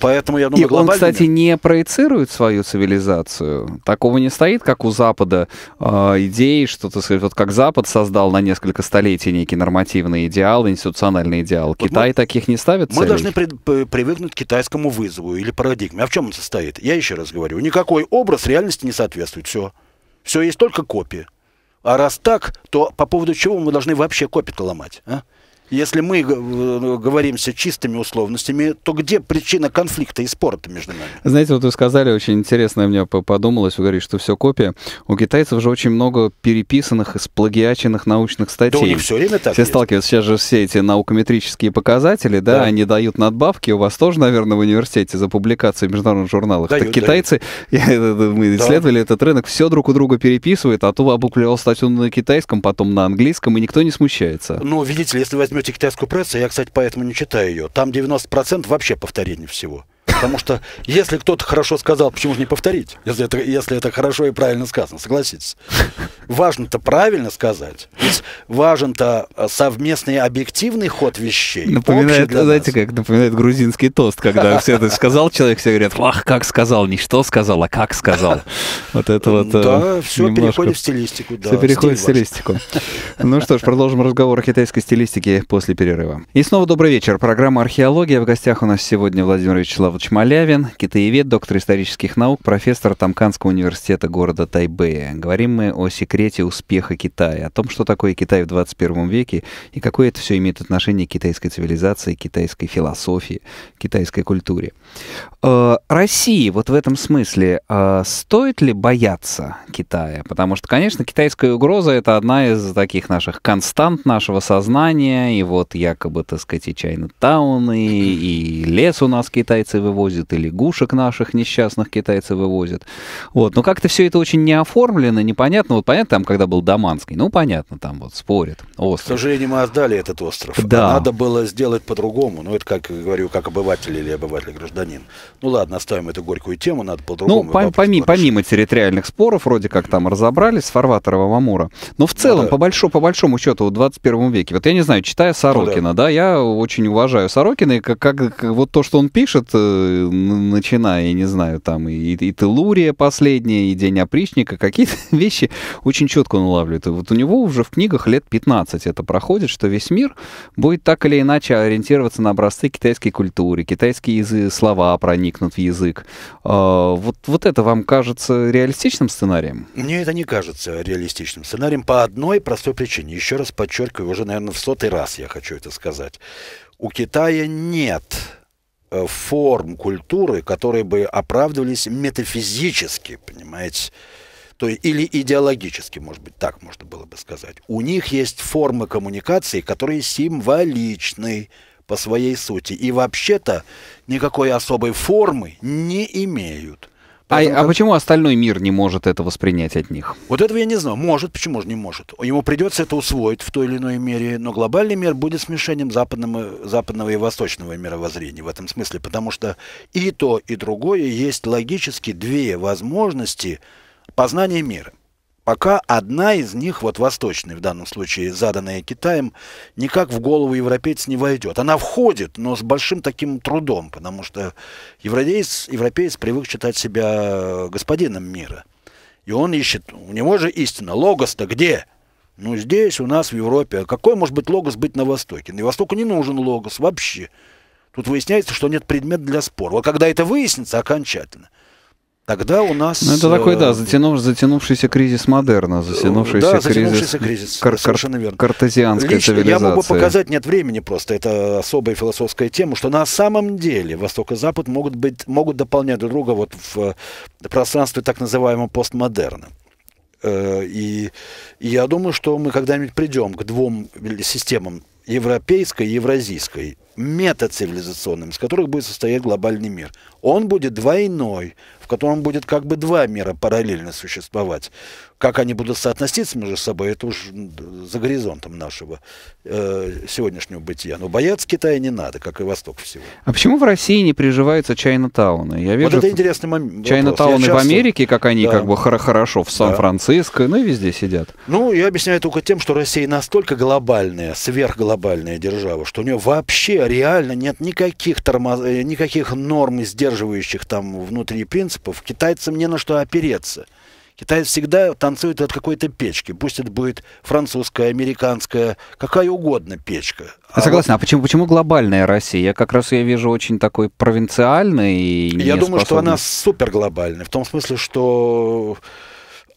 Поэтому я думаю, и он, кстати, не проецирует свою цивилизацию. Такого не стоит, как у Запада э, идеи, что, так сказать, вот как Запад создал на несколько столетий некий нормативный идеал, институциональный идеал. Вот Китай мы, таких не ставит. Мы целей? должны при, привыкнуть к китайскому вызову или парадигме. А в чем он состоит? Я еще раз говорю, никакой образ реальности не соответствует. Все, все есть только копии. А раз так, то по поводу чего мы должны вообще копии-то ломать? А? Если мы э, говоримся чистыми условностями, то где причина конфликта и спорта между нами? Знаете, вот вы сказали, очень интересно мне подумалось, вы говорите, что все копия. У китайцев же очень много переписанных и сплагиаченных научных статей. Да у них все время так Все есть. сталкиваются, сейчас же все эти наукометрические показатели, да, да, они дают надбавки, у вас тоже, наверное, в университете за публикации в международных журналах. Дают, так китайцы, дают. *laughs* Э, э, мы исследовали да. этот рынок, все друг у друга переписывает, а то опубликовал статью на китайском, потом на английском, и никто не смущается. Ну, видите ли, если возьмем возьмете китайскую прессу, я, кстати, поэтому не читаю ее, там 90% вообще повторений всего. Потому что если кто-то хорошо сказал, почему же не повторить? Если это, если это хорошо и правильно сказано, согласитесь. Важно-то правильно сказать. Ведь важен-то э, совместный объективный ход вещей. Напоминает, знаете, нас. как напоминает грузинский тост, когда все это сказал человек, все говорят, ах, как сказал, не что сказал, а как сказал. Вот это вот Да, э, все переходит в стилистику. Все переходит в стилистику. Ну что ж, продолжим разговор о китайской стилистике после перерыва. И снова добрый вечер. Программа «Археология». В гостях у нас сегодня Владимир Вячеславович Чмалявин, китаевед, доктор исторических наук, профессор Тамканского университета города Тайбэя. Говорим мы о секрете успеха Китая, о том, что такое Китай в 21 веке и какое это все имеет отношение к китайской цивилизации, китайской философии, китайской культуре. Э, России вот в этом смысле э, стоит ли бояться Китая? Потому что, конечно, китайская угроза — это одна из таких наших констант нашего сознания, и вот якобы, так сказать, и Чайна-тауны, и лес у нас китайцы выводят, вывозят, и лягушек наших несчастных китайцы вывозят. Вот. Но как-то все это очень не оформлено, непонятно. Вот понятно, там, когда был Даманский, ну, понятно, там вот спорит Остров. К сожалению, мы отдали этот остров. Да. А надо было сделать по-другому. Ну, это, как говорю, как обыватель или обыватель-гражданин. Ну, ладно, оставим эту горькую тему, надо по-другому. Ну, пом- пом- помимо территориальных споров, вроде как там разобрались с Фарватеровым Амура. Но в целом, да. по, большому, по большому счету, в 21 веке, вот я не знаю, читая Сорокина, ну, да. да, я очень уважаю Сорокина, и как, как, как вот то, что он пишет, э, начиная, я не знаю, там и, и Телурия последняя, и День опричника, какие-то *laughs* вещи очень четко он улавливает. И вот у него уже в книгах лет 15 это проходит, что весь мир будет так или иначе ориентироваться на образцы китайской культуры, китайские язы, слова проникнут в язык. А, вот, вот это вам кажется реалистичным сценарием? Мне это не кажется реалистичным сценарием по одной простой причине. Еще раз подчеркиваю, уже, наверное, в сотый раз я хочу это сказать. У Китая нет Э, форм культуры, которые бы оправдывались метафизически, понимаете, то или идеологически, может быть, так можно было бы сказать. У них есть формы коммуникации, которые символичны по своей сути и вообще-то никакой особой формы не имеют. А, а почему остальной мир не может это воспринять от них? Вот этого я не знаю. Может, почему же не может? Ему придется это усвоить в той или иной мере, но глобальный мир будет смешением западного, западного и восточного мировоззрения в этом смысле, потому что и то, и другое есть логически две возможности познания мира – Пока одна из них, вот восточная в данном случае, заданная Китаем, никак в голову европейц не войдет. Она входит, но с большим таким трудом, потому что европеец, европеец привык считать себя господином мира. И он ищет, у него же истина, логос-то где? Ну, здесь у нас в Европе. А какой может быть логос быть на Востоке? На Востоку не нужен логос вообще. Тут выясняется, что нет предмета для спора. Вот когда это выяснится окончательно, Тогда у нас... Ну, это такой, да, э, затянув, затянувшийся кризис модерна, затянувшийся, да, затянувшийся кризис, кризис кар- совершенно верно. картезианской Лично цивилизации. Я могу показать, нет времени просто, это особая философская тема, что на самом деле Восток и Запад могут, быть, могут дополнять друг друга вот в пространстве так называемого постмодерна. Э, и, и я думаю, что мы когда-нибудь придем к двум системам, европейской и евразийской, метацивилизационным, из которых будет состоять глобальный мир. Он будет двойной, в котором будет как бы два мира параллельно существовать. Как они будут соотноситься между собой, это уж за горизонтом нашего э, сегодняшнего бытия. Но бояться Китая не надо, как и Восток всего. А почему в России не приживаются Чайна-тауны? Я вижу, вот это интересный момент. Чайна-тауны часто... в Америке, как они да. как бы хорошо, в Сан-Франциско, да. ну и везде сидят. Ну, я объясняю только тем, что Россия настолько глобальная, сверхглобальная держава, что у нее вообще реально нет никаких, тормоз... никаких норм, сдерживающих там внутри принципов, принципов китайцам не на что опереться. Китай всегда танцует от какой-то печки. Пусть это будет французская, американская, какая угодно печка. А Согласен. Вот... А почему, почему глобальная Россия? Я как раз я вижу очень такой провинциальный и Я думаю, что она суперглобальная. В том смысле, что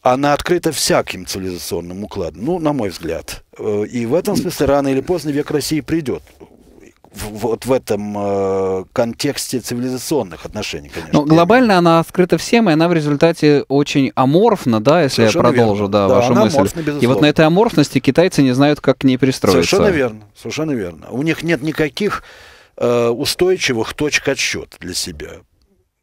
она открыта всяким цивилизационным укладом. Ну, на мой взгляд. Э, и в этом смысле рано или поздно век России придет вот в этом э, контексте цивилизационных отношений, конечно. Но глобально она открыта всем, и она в результате очень аморфна, да, если Совершенно я продолжу верно. Да, да, вашу мысль. Аморфна, и вот на этой аморфности китайцы не знают, как к ней пристроиться. Совершенно верно. Совершенно верно. У них нет никаких э, устойчивых точек отсчета для себя.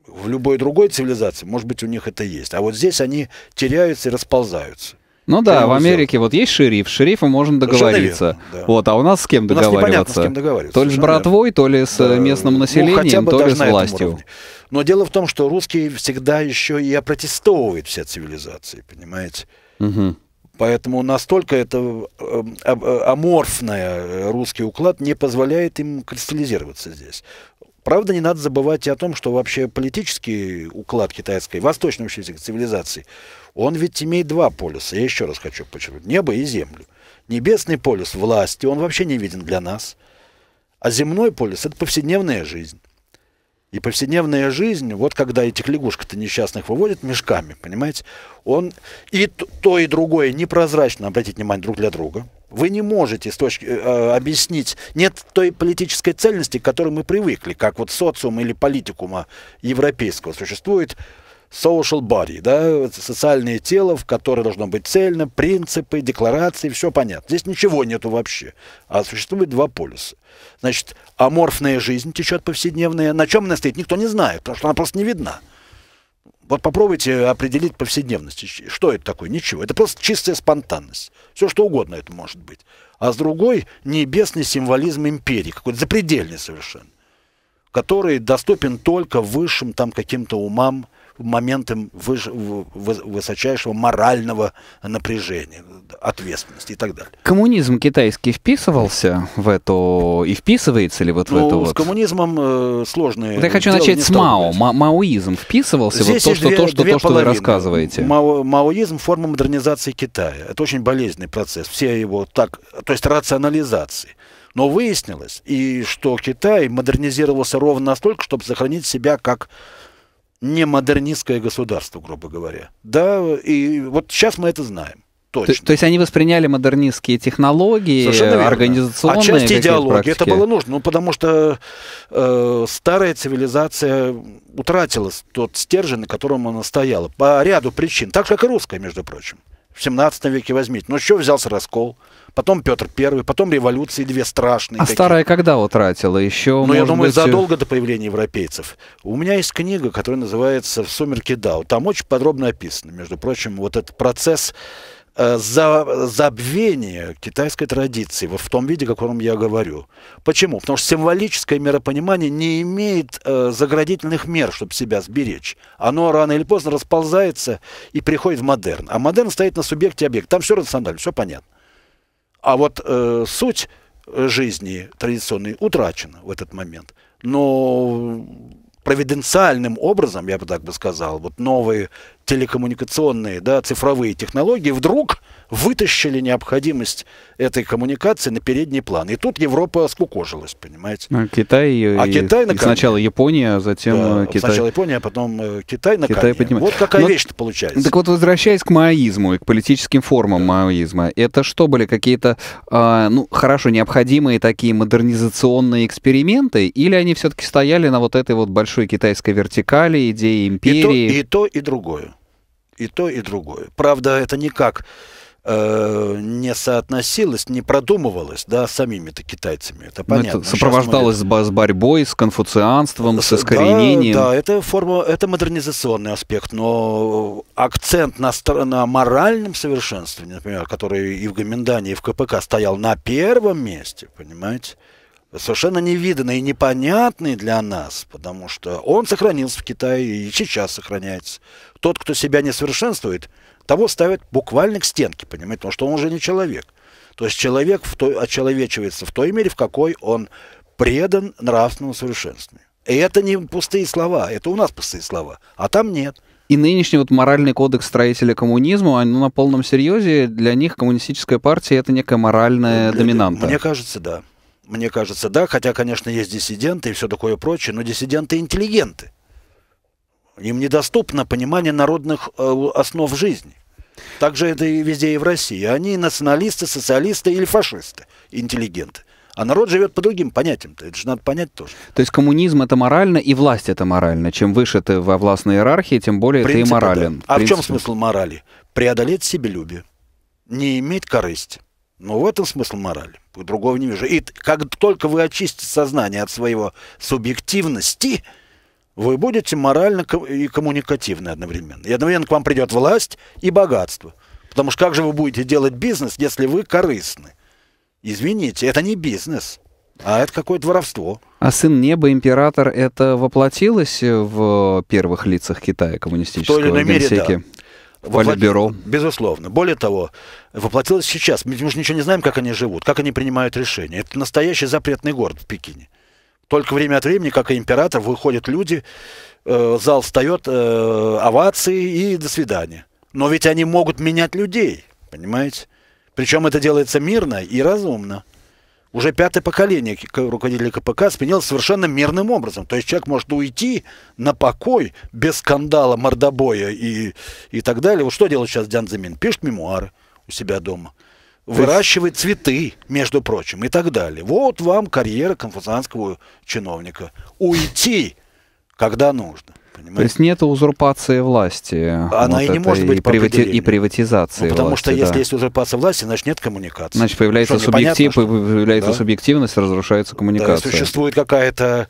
В любой другой цивилизации, может быть, у них это есть. А вот здесь они теряются и расползаются. Ну да, в Америке взял. вот есть шериф, с шерифом можно договориться. Верно, да. Вот, а у нас с кем договариваться? с кем договариваться. То ли с братвой, то ли с э, да, ну, местным ну, населением, ну, то ли с властью. Но дело в том, что русские всегда еще и опротестовывают все цивилизации, понимаете? Угу. Поэтому настолько это эм, э, аморфный э, русский уклад не позволяет им кристаллизироваться здесь. Правда, не надо забывать и о том, что вообще политический уклад китайской, восточной вообще цивилизации, он ведь имеет два полюса. Я еще раз хочу подчеркнуть. Небо и землю. Небесный полюс власти, он вообще не виден для нас. А земной полюс – это повседневная жизнь. И повседневная жизнь, вот когда этих лягушек-то несчастных выводят мешками, понимаете, он и то, и другое непрозрачно, обратите внимание, друг для друга. Вы не можете с точки, э, э, объяснить, нет той политической цельности, к которой мы привыкли, как вот социум или политикума европейского. Существует social body, да, социальное тело, в которое должно быть цельно, принципы, декларации, все понятно. Здесь ничего нету вообще, а существует два полюса. Значит, аморфная жизнь течет повседневная, на чем она стоит, никто не знает, потому что она просто не видна. Вот попробуйте определить повседневность. Что это такое? Ничего. Это просто чистая спонтанность. Все, что угодно это может быть. А с другой – небесный символизм империи, какой-то запредельный совершенно, который доступен только высшим там каким-то умам, моментам выж... высочайшего морального напряжения ответственности и так далее. Коммунизм китайский вписывался в эту и вписывается ли вот ну, в эту с вот? коммунизмом э, сложные. Вот я хочу начать с Мао. Ма маоизм вписывался Здесь вот то, что, то, что, две то, что вы рассказываете. Мао маоизм форма модернизации Китая. Это очень болезненный процесс. Все его так, то есть рационализации. Но выяснилось, и что Китай модернизировался ровно настолько, чтобы сохранить себя как не модернистское государство, грубо говоря. Да, и вот сейчас мы это знаем точно. То, то есть они восприняли модернистские технологии, организационные Отчасти идеологии. Это было нужно, ну, потому что э, старая цивилизация утратила тот стержень, на котором она стояла. По ряду причин. Так же, как и русская, между прочим. В 17 веке возьмите. Ну, еще взялся раскол потом Петр Первый, потом революции две страшные. А такие. старая когда утратила? Еще, Ну, я думаю, быть... задолго до появления европейцев. У меня есть книга, которая называется «В сумерки Дау». Там очень подробно описано, между прочим, вот этот процесс Э, за, забвение китайской традиции вот в том виде, о котором я говорю. Почему? Потому что символическое миропонимание не имеет э, заградительных мер, чтобы себя сберечь. Оно рано или поздно расползается и приходит в модерн. А модерн стоит на субъекте объект Там все рационально, все понятно. А вот э, суть э, жизни традиционной утрачена в этот момент. Но провиденциальным образом, я бы так бы сказал, вот новые телекоммуникационные, да, цифровые технологии вдруг вытащили необходимость этой коммуникации на передний план. И тут Европа скукожилась, понимаете? А Китай, а Китай на сначала Япония, а затем да, э, Китай. Сначала Япония, а потом э, Китай на Китай подним... Вот какая Но... вещь-то получается. Так вот, возвращаясь к маоизму и к политическим формам да. маоизма, это что были какие-то, э, ну, хорошо, необходимые такие модернизационные эксперименты, или они все-таки стояли на вот этой вот большой китайской вертикали, идеи империи? И то, и, то, и другое и то, и другое. Правда, это никак э, не соотносилось, не продумывалось, да, самими-то китайцами. Это ну, понятно. Но это сопровождалось мы... с борьбой, с конфуцианством, с искоренением. Да, да, это форма, это модернизационный аспект, но акцент на, на моральном совершенстве, например, который и в Гоминдане, и в КПК стоял на первом месте, понимаете? совершенно невиданный и непонятный для нас, потому что он сохранился в Китае и сейчас сохраняется. Тот, кто себя не совершенствует, того ставят буквально к стенке, понимаете, потому что он уже не человек. То есть человек в той, очеловечивается в той мере, в какой он предан нравственному совершенствованию. И это не пустые слова, это у нас пустые слова, а там нет. И нынешний вот моральный кодекс строителя коммунизма, ну, на полном серьезе, для них коммунистическая партия – это некая моральная ну, для, доминанта. Мне кажется, да мне кажется, да, хотя, конечно, есть диссиденты и все такое прочее, но диссиденты интеллигенты. Им недоступно понимание народных э, основ жизни. Также это и везде и в России. Они националисты, социалисты или фашисты, интеллигенты. А народ живет по другим понятиям-то. Это же надо понять тоже. То есть коммунизм это морально и власть это морально. Чем выше ты во властной иерархии, тем более принципе, ты и морален. Да. А в, в чем смысл морали? Преодолеть себелюбие. Не иметь корысть. Но в этом смысл морали. Другого не вижу. И как только вы очистите сознание от своего субъективности, вы будете морально и коммуникативны одновременно. И одновременно к вам придет власть и богатство. Потому что как же вы будете делать бизнес, если вы корыстны? Извините, это не бизнес. А это какое-то воровство. А сын неба, император, это воплотилось в первых лицах Китая коммунистического в той или иной мере, да. Политбюро. Безусловно. Более того, воплотилось сейчас. Мы же ничего не знаем, как они живут, как они принимают решения. Это настоящий запретный город в Пекине. Только время от времени, как и император, выходят люди, э, зал встает, э, овации и до свидания. Но ведь они могут менять людей, понимаете? Причем это делается мирно и разумно уже пятое поколение руководителя КПК сменилось совершенно мирным образом. То есть человек может уйти на покой без скандала, мордобоя и, и так далее. Вот что делает сейчас Дян Замин? Пишет мемуары у себя дома. Выращивает есть... цветы, между прочим, и так далее. Вот вам карьера конфуцианского чиновника. Уйти, когда нужно. Понимаете? То есть нет узурпации власти. Она вот и не может быть и, привати... и приватизации ну, Потому власти, что да. если есть узурпация власти, значит нет коммуникации. Значит, появляется, что, субъектив, что? появляется да? субъективность, разрушается коммуникация. Да, существует какая-то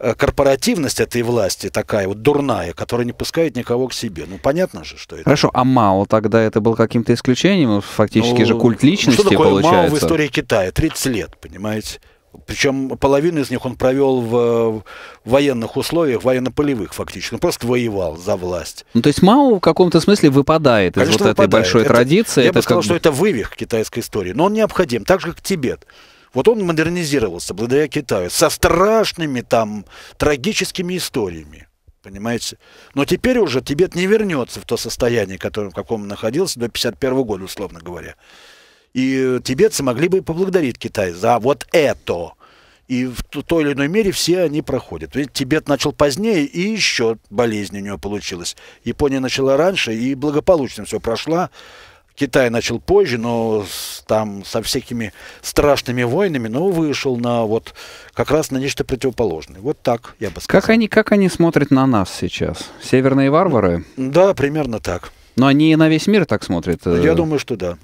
э, корпоративность этой власти такая вот дурная, которая не пускает никого к себе. Ну, понятно же, что это. Хорошо, а Мао тогда это был каким-то исключением? Фактически ну, же культ личности, что такое получается. Мао в истории Китая? 30 лет, понимаете? Причем половину из них он провел в, военных условиях, военно-полевых фактически. Он просто воевал за власть. Ну, то есть Мао в каком-то смысле выпадает Конечно, из вот выпадает. этой большой это, традиции. Я это бы сказал, бы... что это вывих китайской истории, но он необходим, так же, как Тибет. Вот он модернизировался благодаря Китаю со страшными там трагическими историями. Понимаете? Но теперь уже Тибет не вернется в то состояние, которое, в каком он находился до 1951 года, условно говоря. И тибетцы могли бы поблагодарить Китай за вот это. И в той или иной мере все они проходят. Ведь Тибет начал позднее, и еще болезнь у него получилась. Япония начала раньше, и благополучно все прошло. Китай начал позже, но там со всякими страшными войнами, но вышел на вот как раз на нечто противоположное. Вот так я бы сказал. Как они, как они смотрят на нас сейчас? Северные варвары? Да, примерно так. Но они на весь мир так смотрят? Я э, думаю, что да.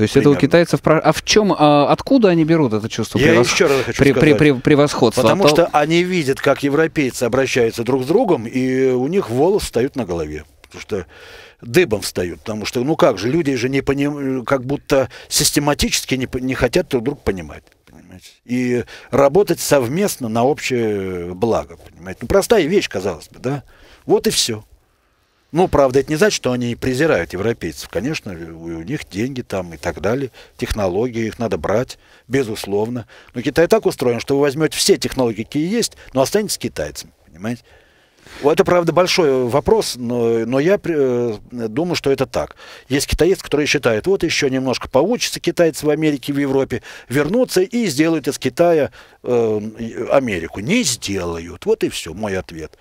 То есть Примерно. это у китайцев... А в чем, а откуда они берут это чувство Я превос... еще раз хочу при, При, при, превосходства? Потому От... что они видят, как европейцы обращаются друг с другом, и у них волосы встают на голове. Потому что дыбом встают, потому что, ну как же, люди же не поним... как будто систематически не, не хотят друг друга понимать. Понимаете? И работать совместно на общее благо. Понимаете? Ну, простая вещь, казалось бы, да? Вот и все. Ну, правда, это не значит, что они презирают европейцев. Конечно, у них деньги там и так далее, технологии, их надо брать, безусловно. Но Китай так устроен, что вы возьмете все технологии, какие есть, но останетесь китайцем, понимаете? Это, правда, большой вопрос, но, но я э, думаю, что это так. Есть китайцы, которые считают, вот еще немножко получится китайцы в Америке, в Европе, вернуться и сделают из Китая э, Америку. Не сделают. Вот и все, мой ответ.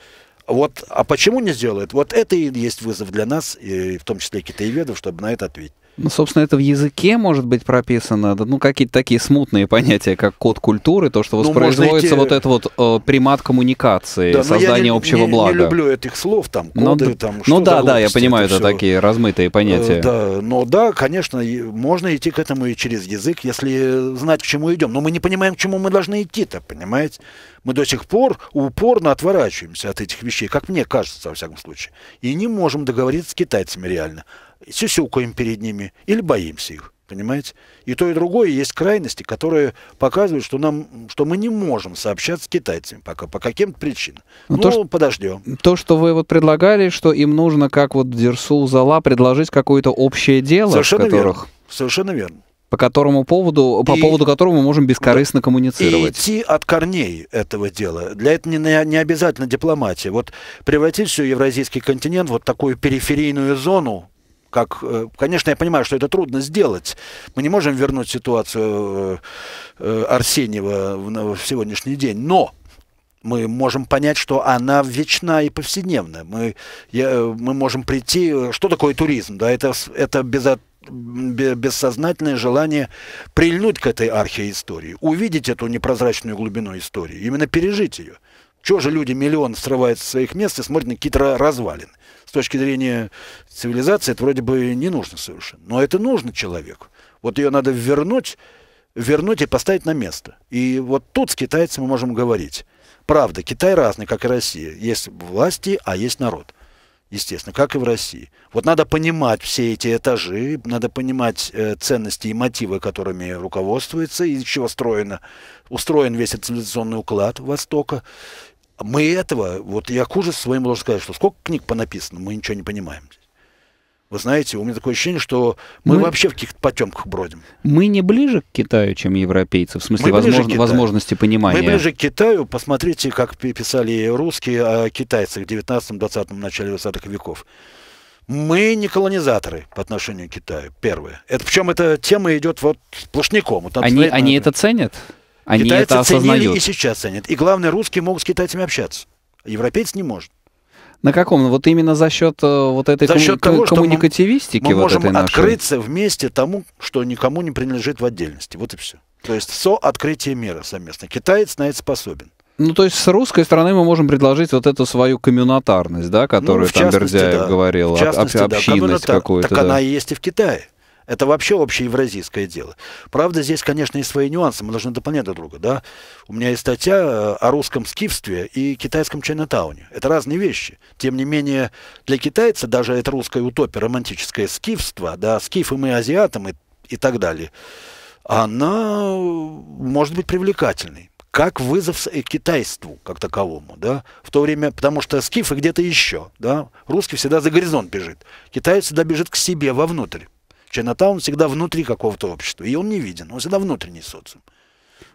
Вот, а почему не сделают? Вот это и есть вызов для нас, и в том числе китаеведов, чтобы на это ответить. Ну, собственно, это в языке может быть прописано. Ну, какие-то такие смутные понятия, как код культуры, то, что ну, воспроизводится ну, идти... вот это вот э, примат коммуникации, да, создание я не, общего не, блага. Я не люблю этих слов, там, ну, коды, но, там, Ну да, да, я понимаю, это, это такие размытые понятия. Э, да, но да, конечно, можно идти к этому и через язык, если знать, к чему идем. Но мы не понимаем, к чему мы должны идти-то, понимаете? Мы до сих пор упорно отворачиваемся от этих вещей, как мне кажется, во всяком случае. И не можем договориться с китайцами реально сюсюкаем перед ними или боимся их. Понимаете? И то, и другое есть крайности, которые показывают, что, нам, что мы не можем сообщаться с китайцами пока, по каким-то причинам. Но ну, ну, то, что, подождем. То, что вы вот предлагали, что им нужно, как вот Дерсу Зала, предложить какое-то общее дело, Совершенно которых... верно. Совершенно верно по которому поводу, и, по поводу которого мы можем бескорыстно да, коммуницировать. И идти от корней этого дела. Для этого не, не обязательно дипломатия. Вот превратить все евразийский континент вот такую периферийную зону как, э, конечно, я понимаю, что это трудно сделать. Мы не можем вернуть ситуацию э, э, Арсеньева в сегодняшний день, но мы можем понять, что она вечна и повседневна. Мы, я, мы можем прийти... Что такое туризм? Да, это, это без бессознательное желание прильнуть к этой архиоистории, увидеть эту непрозрачную глубину истории, именно пережить ее. Чего же люди миллион срывают с своих мест и смотрят на какие-то развалины? с точки зрения цивилизации это вроде бы не нужно совершенно. Но это нужно человеку. Вот ее надо вернуть, вернуть и поставить на место. И вот тут с китайцами мы можем говорить. Правда, Китай разный, как и Россия. Есть власти, а есть народ. Естественно, как и в России. Вот надо понимать все эти этажи, надо понимать э, ценности и мотивы, которыми руководствуется, из чего строено, устроен весь этот цивилизационный уклад Востока мы этого, вот я к ужасу своим должен сказать, что сколько книг понаписано, мы ничего не понимаем. Вы знаете, у меня такое ощущение, что мы, мы вообще в каких-то потемках бродим. Мы не ближе к Китаю, чем европейцы, в смысле мы возможно, возможности понимания. Мы ближе к Китаю. Посмотрите, как писали русские о китайцах в 19-20 начале 20-х веков. Мы не колонизаторы по отношению к Китаю, первое. Это, причем эта тема идет вот сплошняком. Вот, они, знаете, они это ценят? Они Китайцы это осознают. Ценили и сейчас ценят. И главное, русские могут с китайцами общаться. Европеец не может. На каком? Вот именно за счет э, вот этой за кому- счет того, коммуникативистики. Мы, мы вот можем этой нашей. открыться вместе тому, что никому не принадлежит в отдельности. Вот и все. То есть со-открытие мира совместно. Китаец на это способен. Ну, то есть с русской стороны мы можем предложить вот эту свою коммунатарность, да, ну, которую ну, там Бердяев да. говорил, в частности, об, общинность да, какую-то. Так да. она и есть и в Китае. Это вообще общее евразийское дело. Правда, здесь, конечно, есть свои нюансы, мы должны дополнять друг друга, да. У меня есть статья э, о русском скифстве и китайском Чайнатауне. Это разные вещи. Тем не менее, для китайца даже это русская утопия, романтическое скифство, да, скифы мы азиатам и, и так далее, она э, может быть привлекательной как вызов э, китайству как таковому, да, в то время, потому что скифы где-то еще, да, русский всегда за горизонт бежит, китаец всегда бежит к себе, вовнутрь. Чайнатаун всегда внутри какого-то общества, и он не виден, он всегда внутренний социум.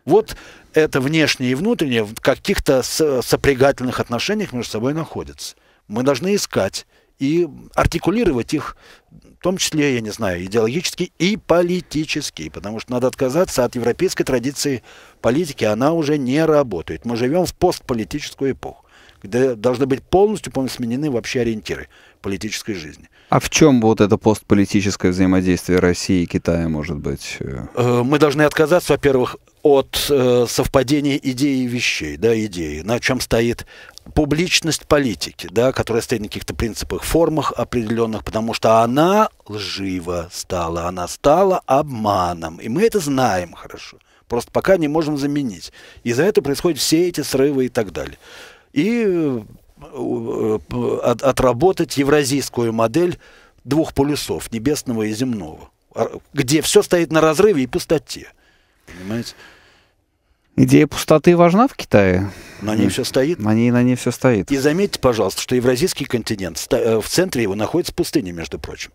Вот это внешнее и внутреннее в каких-то сопрягательных отношениях между собой находится. Мы должны искать и артикулировать их, в том числе, я не знаю, идеологически и политически, потому что надо отказаться от европейской традиции политики, она уже не работает. Мы живем в постполитическую эпоху, где должны быть полностью, по сменены вообще ориентиры политической жизни. А в чем вот это постполитическое взаимодействие России и Китая, может быть? Э? Э, мы должны отказаться, во-первых, от э, совпадения идей и вещей, да, идеи, на чем стоит публичность политики, да, которая стоит на каких-то принципах, формах определенных, потому что она лживо стала, она стала обманом, и мы это знаем хорошо. Просто пока не можем заменить. И за это происходят все эти срывы и так далее. И Э, э, отработать евразийскую модель двух полюсов, небесного и земного, где все стоит на разрыве и пустоте. Понимаете? Идея пустоты важна в Китае? На ней все стоит. На ней, на ней все стоит. И заметьте, пожалуйста, что евразийский континент, э, в центре его находится пустыня, между прочим.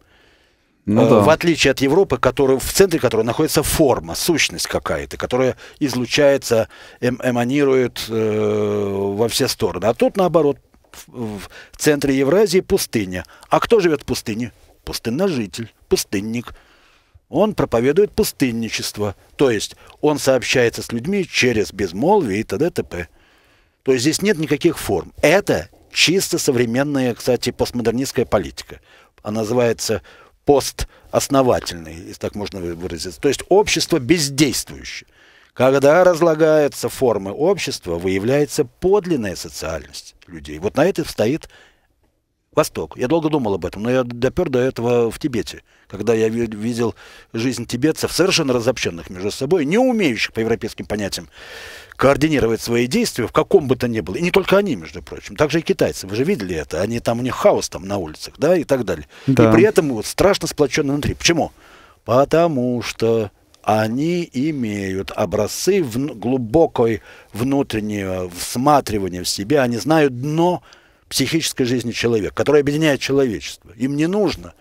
Ну, да. В отличие от Европы, который, в центре которой находится форма, сущность какая-то, которая излучается, эм, эманирует э, во все стороны. А тут, наоборот, в центре Евразии пустыня. А кто живет в пустыне? Пустынножитель, пустынник. Он проповедует пустынничество, то есть он сообщается с людьми через безмолвие и т.д. т.п. То есть здесь нет никаких форм. Это чисто современная, кстати, постмодернистская политика. Она называется постосновательной, если так можно выразиться. То есть общество бездействующее. Когда разлагаются формы общества, выявляется подлинная социальность людей. Вот на это стоит Восток. Я долго думал об этом, но я допер до этого в Тибете, когда я видел жизнь тибетцев, совершенно разобщенных между собой, не умеющих по европейским понятиям координировать свои действия в каком бы то ни было. И не только они, между прочим. Также и китайцы. Вы же видели это. Они там, у них хаос там на улицах, да, и так далее. Да. И при этом вот, страшно сплоченно внутри. Почему? Потому что они имеют образцы в глубокой внутреннего э, всматривания в себя, они знают дно психической жизни человека, которое объединяет человечество. Им не нужно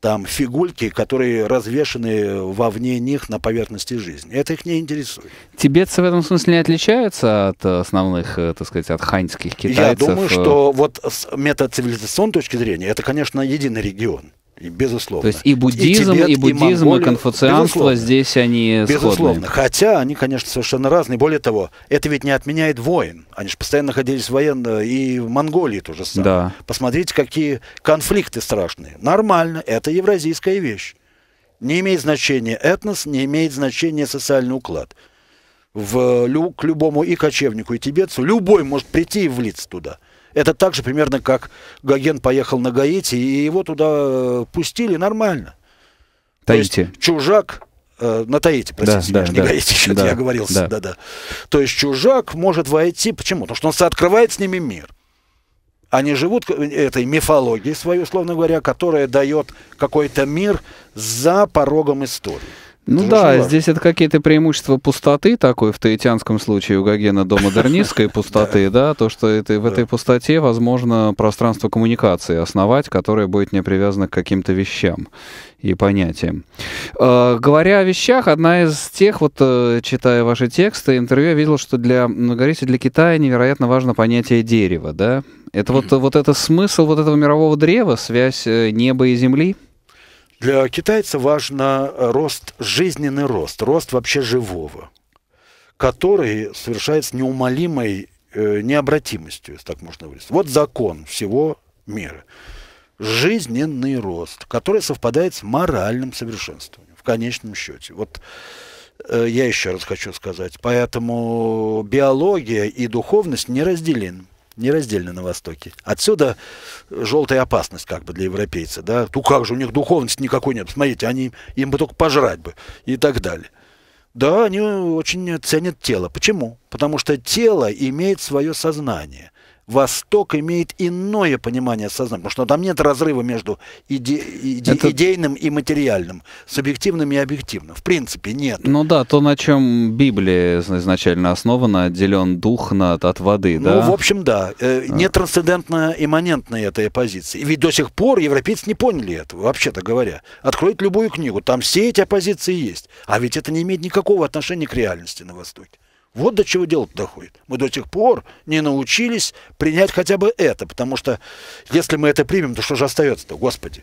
там фигульки, которые развешены э, вовне них на поверхности жизни. Это их не интересует. Тибетцы в этом смысле не отличаются от э, основных, так сказать, от ханьских китайцев? Я думаю, что вот с метацивилизационной точки зрения это, конечно, единый регион. И безусловно. То есть и буддизм, и, Тибет, и буддизм, и, и конфуцианство безусловно. здесь они Безусловно. Хотя они, конечно, совершенно разные. Более того, это ведь не отменяет войн. Они же постоянно находились военно и в Монголии то же самое. Да. Посмотрите, какие конфликты страшные. Нормально, это евразийская вещь. Не имеет значения этнос, не имеет значения социальный уклад. В, к любому и кочевнику, и тибетцу любой может прийти и влиться туда. Это так же примерно, как Гоген поехал на Гаити, и его туда э, пустили нормально. Таити. есть, чужак э, на Таити, простите да, да, не да, Гаити, *laughs* что да, я оговорился. Да. да, да. То есть чужак может войти, почему? Потому что он открывает с ними мир. Они живут э, этой мифологией своей, условно говоря, которая дает какой-то мир за порогом истории. Ну Потому да, здесь это какие-то преимущества пустоты такой, в таитянском случае у Гогена до модернистской *laughs* пустоты, да, то, что в этой пустоте возможно пространство коммуникации основать, которое будет не привязано к каким-то вещам и понятиям. А, говоря о вещах, одна из тех, вот э, читая ваши тексты, интервью, я видел, что для, ну, говорите, для Китая невероятно важно понятие дерева, да? Это вот, вот это смысл вот этого мирового древа, связь э, неба и земли? Для китайца важно э, рост, жизненный рост, рост вообще живого, который совершается неумолимой э, необратимостью, если так можно выразить. Вот закон всего мира. Жизненный рост, который совпадает с моральным совершенствованием в конечном счете. Вот э, я еще раз хочу сказать, поэтому биология и духовность не разделены нераздельно на Востоке. Отсюда желтая опасность как бы для европейца. Да? Ну как же, у них духовности никакой нет. Смотрите, они, им бы только пожрать бы и так далее. Да, они очень ценят тело. Почему? Потому что тело имеет свое сознание. Восток имеет иное понимание сознания, потому что там нет разрыва между иде, иде, Это... идейным и материальным, субъективным и объективным. В принципе, нет. Ну да, то, на чем Библия изначально основана, отделен дух над, от воды, ну, да? Ну, в общем, да. Э, а. Нет трансцендентно-имманентная этой позиция. Ведь до сих пор европейцы не поняли этого, вообще-то говоря. Откроют любую книгу, там все эти оппозиции есть. А ведь это не имеет никакого отношения к реальности на Востоке. Вот до чего дело доходит. Мы до сих пор не научились принять хотя бы это, потому что если мы это примем, то что же остается-то, Господи?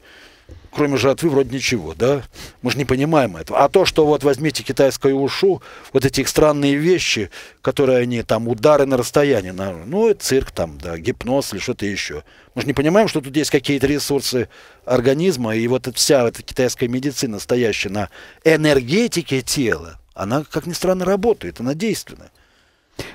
Кроме жратвы вроде ничего, да? Мы же не понимаем этого. А то, что вот возьмите китайскую ушу, вот эти их странные вещи, которые они там, удары на расстоянии, на, ну, это цирк там, да, гипноз или что-то еще. Мы же не понимаем, что тут есть какие-то ресурсы организма, и вот эта вся эта китайская медицина, стоящая на энергетике тела, она, как ни странно, работает, она действенна.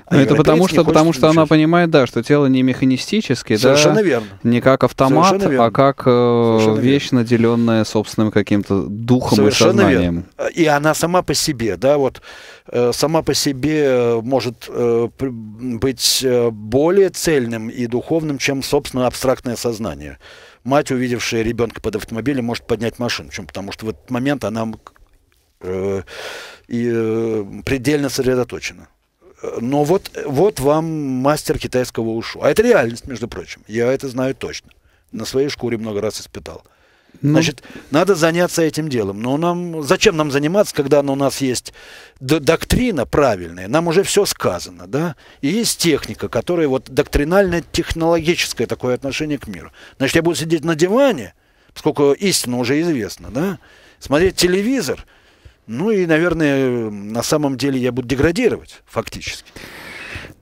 А ну, это потому что, потому что она понимает, да, что тело не механистическое, Совершенно да, верно. не как автомат, верно. а как э, вещь, верно. наделенная собственным каким-то духом Совершенно и сознанием. Верно. И она сама по себе, да, вот э, сама по себе э, может э, быть э, более цельным и духовным, чем, собственно, абстрактное сознание. Мать, увидевшая ребенка под автомобилем, может поднять машину, чем потому что в этот момент она э, и э, предельно сосредоточена. Но вот, вот вам мастер китайского ушу. А это реальность, между прочим. Я это знаю точно. На своей шкуре много раз испытал. Ну. Значит, надо заняться этим делом. Но нам зачем нам заниматься, когда у нас есть доктрина правильная, нам уже все сказано, да? И есть техника, которая вот доктринально-технологическое такое отношение к миру. Значит, я буду сидеть на диване, поскольку истина уже известна, да? Смотреть телевизор – ну и, наверное, на самом деле я буду деградировать фактически.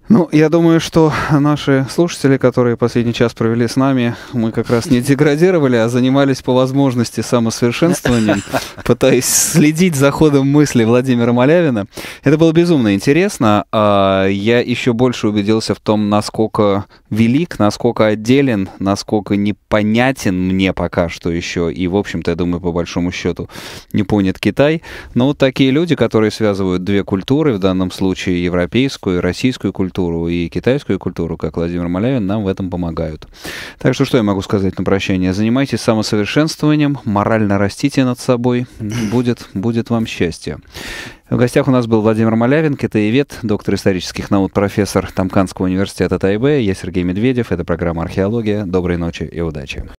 Ну, я думаю, что наши слушатели, которые последний час провели с нами, мы как раз не деградировали, а занимались по возможности самосовершенствованием, *laughs* пытаясь следить за ходом мысли Владимира Малявина. Это было безумно интересно. А я еще больше убедился в том, насколько велик, насколько отделен, насколько непонятен мне пока что еще. И, в общем-то, я думаю, по большому счету, не понят Китай. Но вот такие люди, которые связывают две культуры, в данном случае европейскую и российскую культуру, культуру и китайскую культуру, как Владимир Малявин, нам в этом помогают. Так что что я могу сказать на прощание? Занимайтесь самосовершенствованием, морально растите над собой, будет, будет вам счастье. В гостях у нас был Владимир Малявин, китаевед, доктор исторических наук, профессор Тамканского университета Тайбэя. Я Сергей Медведев. Это программа «Археология». Доброй ночи и удачи.